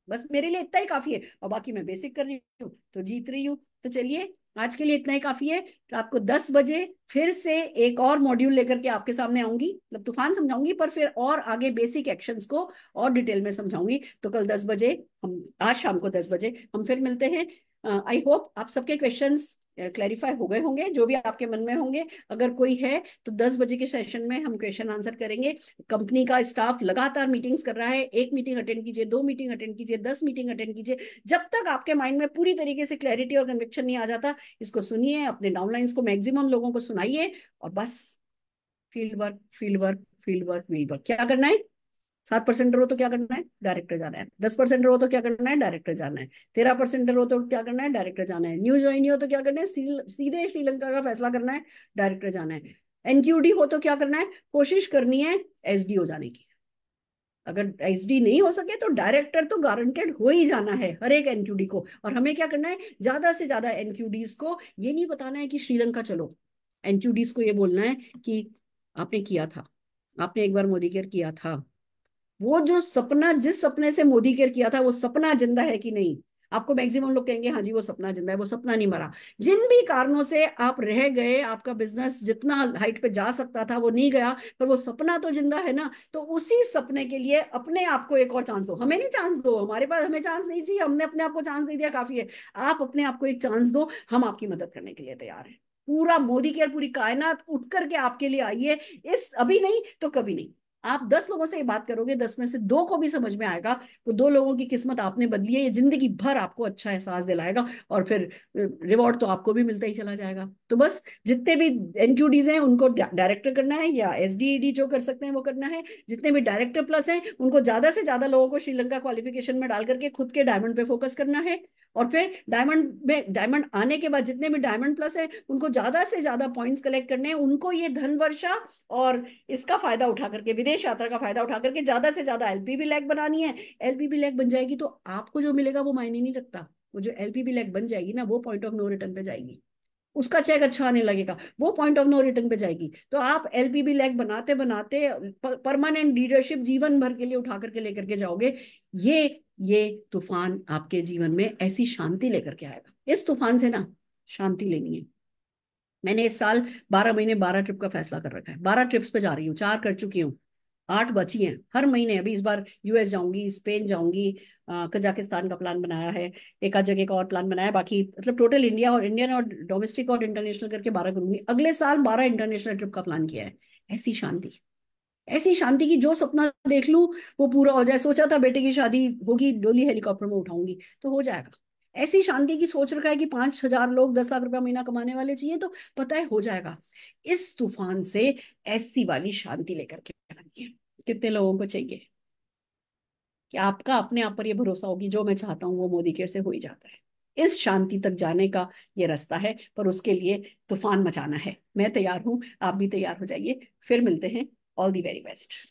B: बस मेरे लिए इतना ही काफी है और बाकी मैं बेसिक कर रही हूँ तो जीत रही हूँ तो चलिए आज के लिए इतना ही काफी है रात को दस बजे फिर से एक और मॉड्यूल लेकर के आपके सामने आऊंगी मतलब तूफान समझाऊंगी पर फिर और आगे बेसिक एक्शंस को और डिटेल में समझाऊंगी तो कल दस बजे हम आज शाम को दस बजे हम फिर मिलते हैं आई होप आप सबके क्वेश्चंस क्लैरिफाई हो गए होंगे जो भी आपके मन में होंगे अगर कोई है तो दस बजे के सेशन में हम क्वेश्चन आंसर करेंगे कंपनी का स्टाफ लगातार मीटिंग्स कर रहा है एक मीटिंग अटेंड कीजिए दो मीटिंग अटेंड कीजिए दस मीटिंग अटेंड कीजिए जब तक आपके माइंड में पूरी तरीके से क्लैरिटी और कन्विक्शन नहीं आ जाता इसको सुनिए अपने डाउनलाइंस को मैक्सिमम लोगों को सुनाइए और बस field work field work field work field work क्या करना है सात परसेंट रहो तो क्या करना है डायरेक्टर जाना है दस परसेंट रहो तो क्या करना है डायरेक्टर जाना है तेरह परसेंट रहो तो क्या करना है डायरेक्टर जाना है न्यू ज्वाइन हो तो क्या करना है सीधे श्रीलंका का फैसला करना है डायरेक्टर जाना है एनक्यूडी हो तो क्या करना है कोशिश करनी है एस ओ जाने की अगर डी नहीं हो सके तो डायरेक्टर तो गारंटेड हो ही जाना है हर एक एनक्यूडी को और हमें क्या करना है ज्यादा से ज्यादा एनक्यूडीज को ये नहीं बताना है कि श्रीलंका चलो एनक्यूडीज को ये बोलना है कि आपने किया था आपने एक बार मोदी केयर किया था वो जो सपना जिस सपने से मोदी केयर किया था वो सपना जिंदा है कि नहीं आपको मैक्सिमम लोग कहेंगे हाँ जी वो सपना जिंदा है वो सपना नहीं मरा जिन भी कारणों से आप रह गए आपका बिजनेस जितना हाइट पे जा सकता था वो नहीं गया पर वो सपना तो जिंदा है ना तो उसी सपने के लिए अपने आप को एक और चांस दो हमें नहीं चांस दो हमारे पास हमें चांस नहीं चाहिए हमने अपने आप को चांस नहीं दिया काफी है आप अपने आप को एक चांस दो हम आपकी मदद करने के लिए तैयार है पूरा मोदी केयर पूरी कायनात उठ करके आपके लिए आई है इस अभी नहीं तो कभी नहीं आप दस लोगों से ये बात करोगे दस में से दो को भी समझ में आएगा तो दो लोगों की किस्मत आपने बदली है ये जिंदगी भर आपको अच्छा एहसास दिलाएगा और फिर रिवॉर्ड तो आपको भी मिलता ही चला जाएगा तो बस जितने भी एनक्यूडीज हैं उनको डायरेक्टर करना है या एस e जो कर सकते हैं वो करना है जितने भी डायरेक्टर प्लस हैं उनको ज्यादा से ज्यादा लोगों को श्रीलंका क्वालिफिकेशन में डाल करके खुद के डायमंड पे फोकस करना है और फिर डायमंड में डायमंड आने के बाद जितने भी डायमंड प्लस है उनको ज्यादा से ज्यादा पॉइंट्स कलेक्ट करने हैं उनको ये धन वर्षा और इसका फायदा उठा करके विदेश यात्रा का फायदा उठा करके ज्यादा से ज्यादा एलपीबी लैग बनानी है एलपीबी लैग बन जाएगी तो आपको जो मिलेगा वो मायने नहीं रखता वो जो एलपीबी लैग बन जाएगी ना वो पॉइंट ऑफ नो रिटर्न पे जाएगी उसका चेक अच्छा आने लगेगा वो पॉइंट ऑफ नो रिटर्न पे जाएगी तो आप एलपीबी लैग बनाते बनाते परमानेंट लीडरशिप जीवन भर के लिए उठा करके लेकर के जाओगे ये ये तूफान आपके जीवन में ऐसी शांति लेकर के आएगा इस तूफान से ना शांति लेनी है मैंने इस साल बारह महीने बारह ट्रिप का फैसला कर रखा है बारह ट्रिप्स पे जा रही हूँ चार कर चुकी हूँ आठ बची हैं हर महीने अभी इस बार यूएस जाऊंगी स्पेन जाऊंगी कजाकिस्तान का प्लान बनाया है एक आध जगह का और प्लान बनाया बाकी मतलब टोटल इंडिया और इंडियन और डोमेस्टिक और इंटरनेशनल करके बारह करूंगी अगले साल बारह इंटरनेशनल ट्रिप का प्लान किया है ऐसी शांति ऐसी शांति की जो सपना देख लूं वो पूरा हो जाए सोचा था बेटे की शादी होगी डोली हेलीकॉप्टर में उठाऊंगी तो हो जाएगा ऐसी शांति की सोच रखा है कि पांच हजार लोग दस लाख रुपया महीना कमाने वाले चाहिए तो पता है हो जाएगा इस तूफान से ऐसी वाली शांति लेकर के कितने लोगों को चाहिए कि आपका अपने आप पर यह भरोसा होगी जो मैं चाहता हूँ वो मोदी केयर से हो ही जाता है इस शांति तक जाने का ये रास्ता है पर उसके लिए तूफान मचाना है मैं तैयार हूँ आप भी तैयार हो जाइए फिर मिलते हैं All the very best.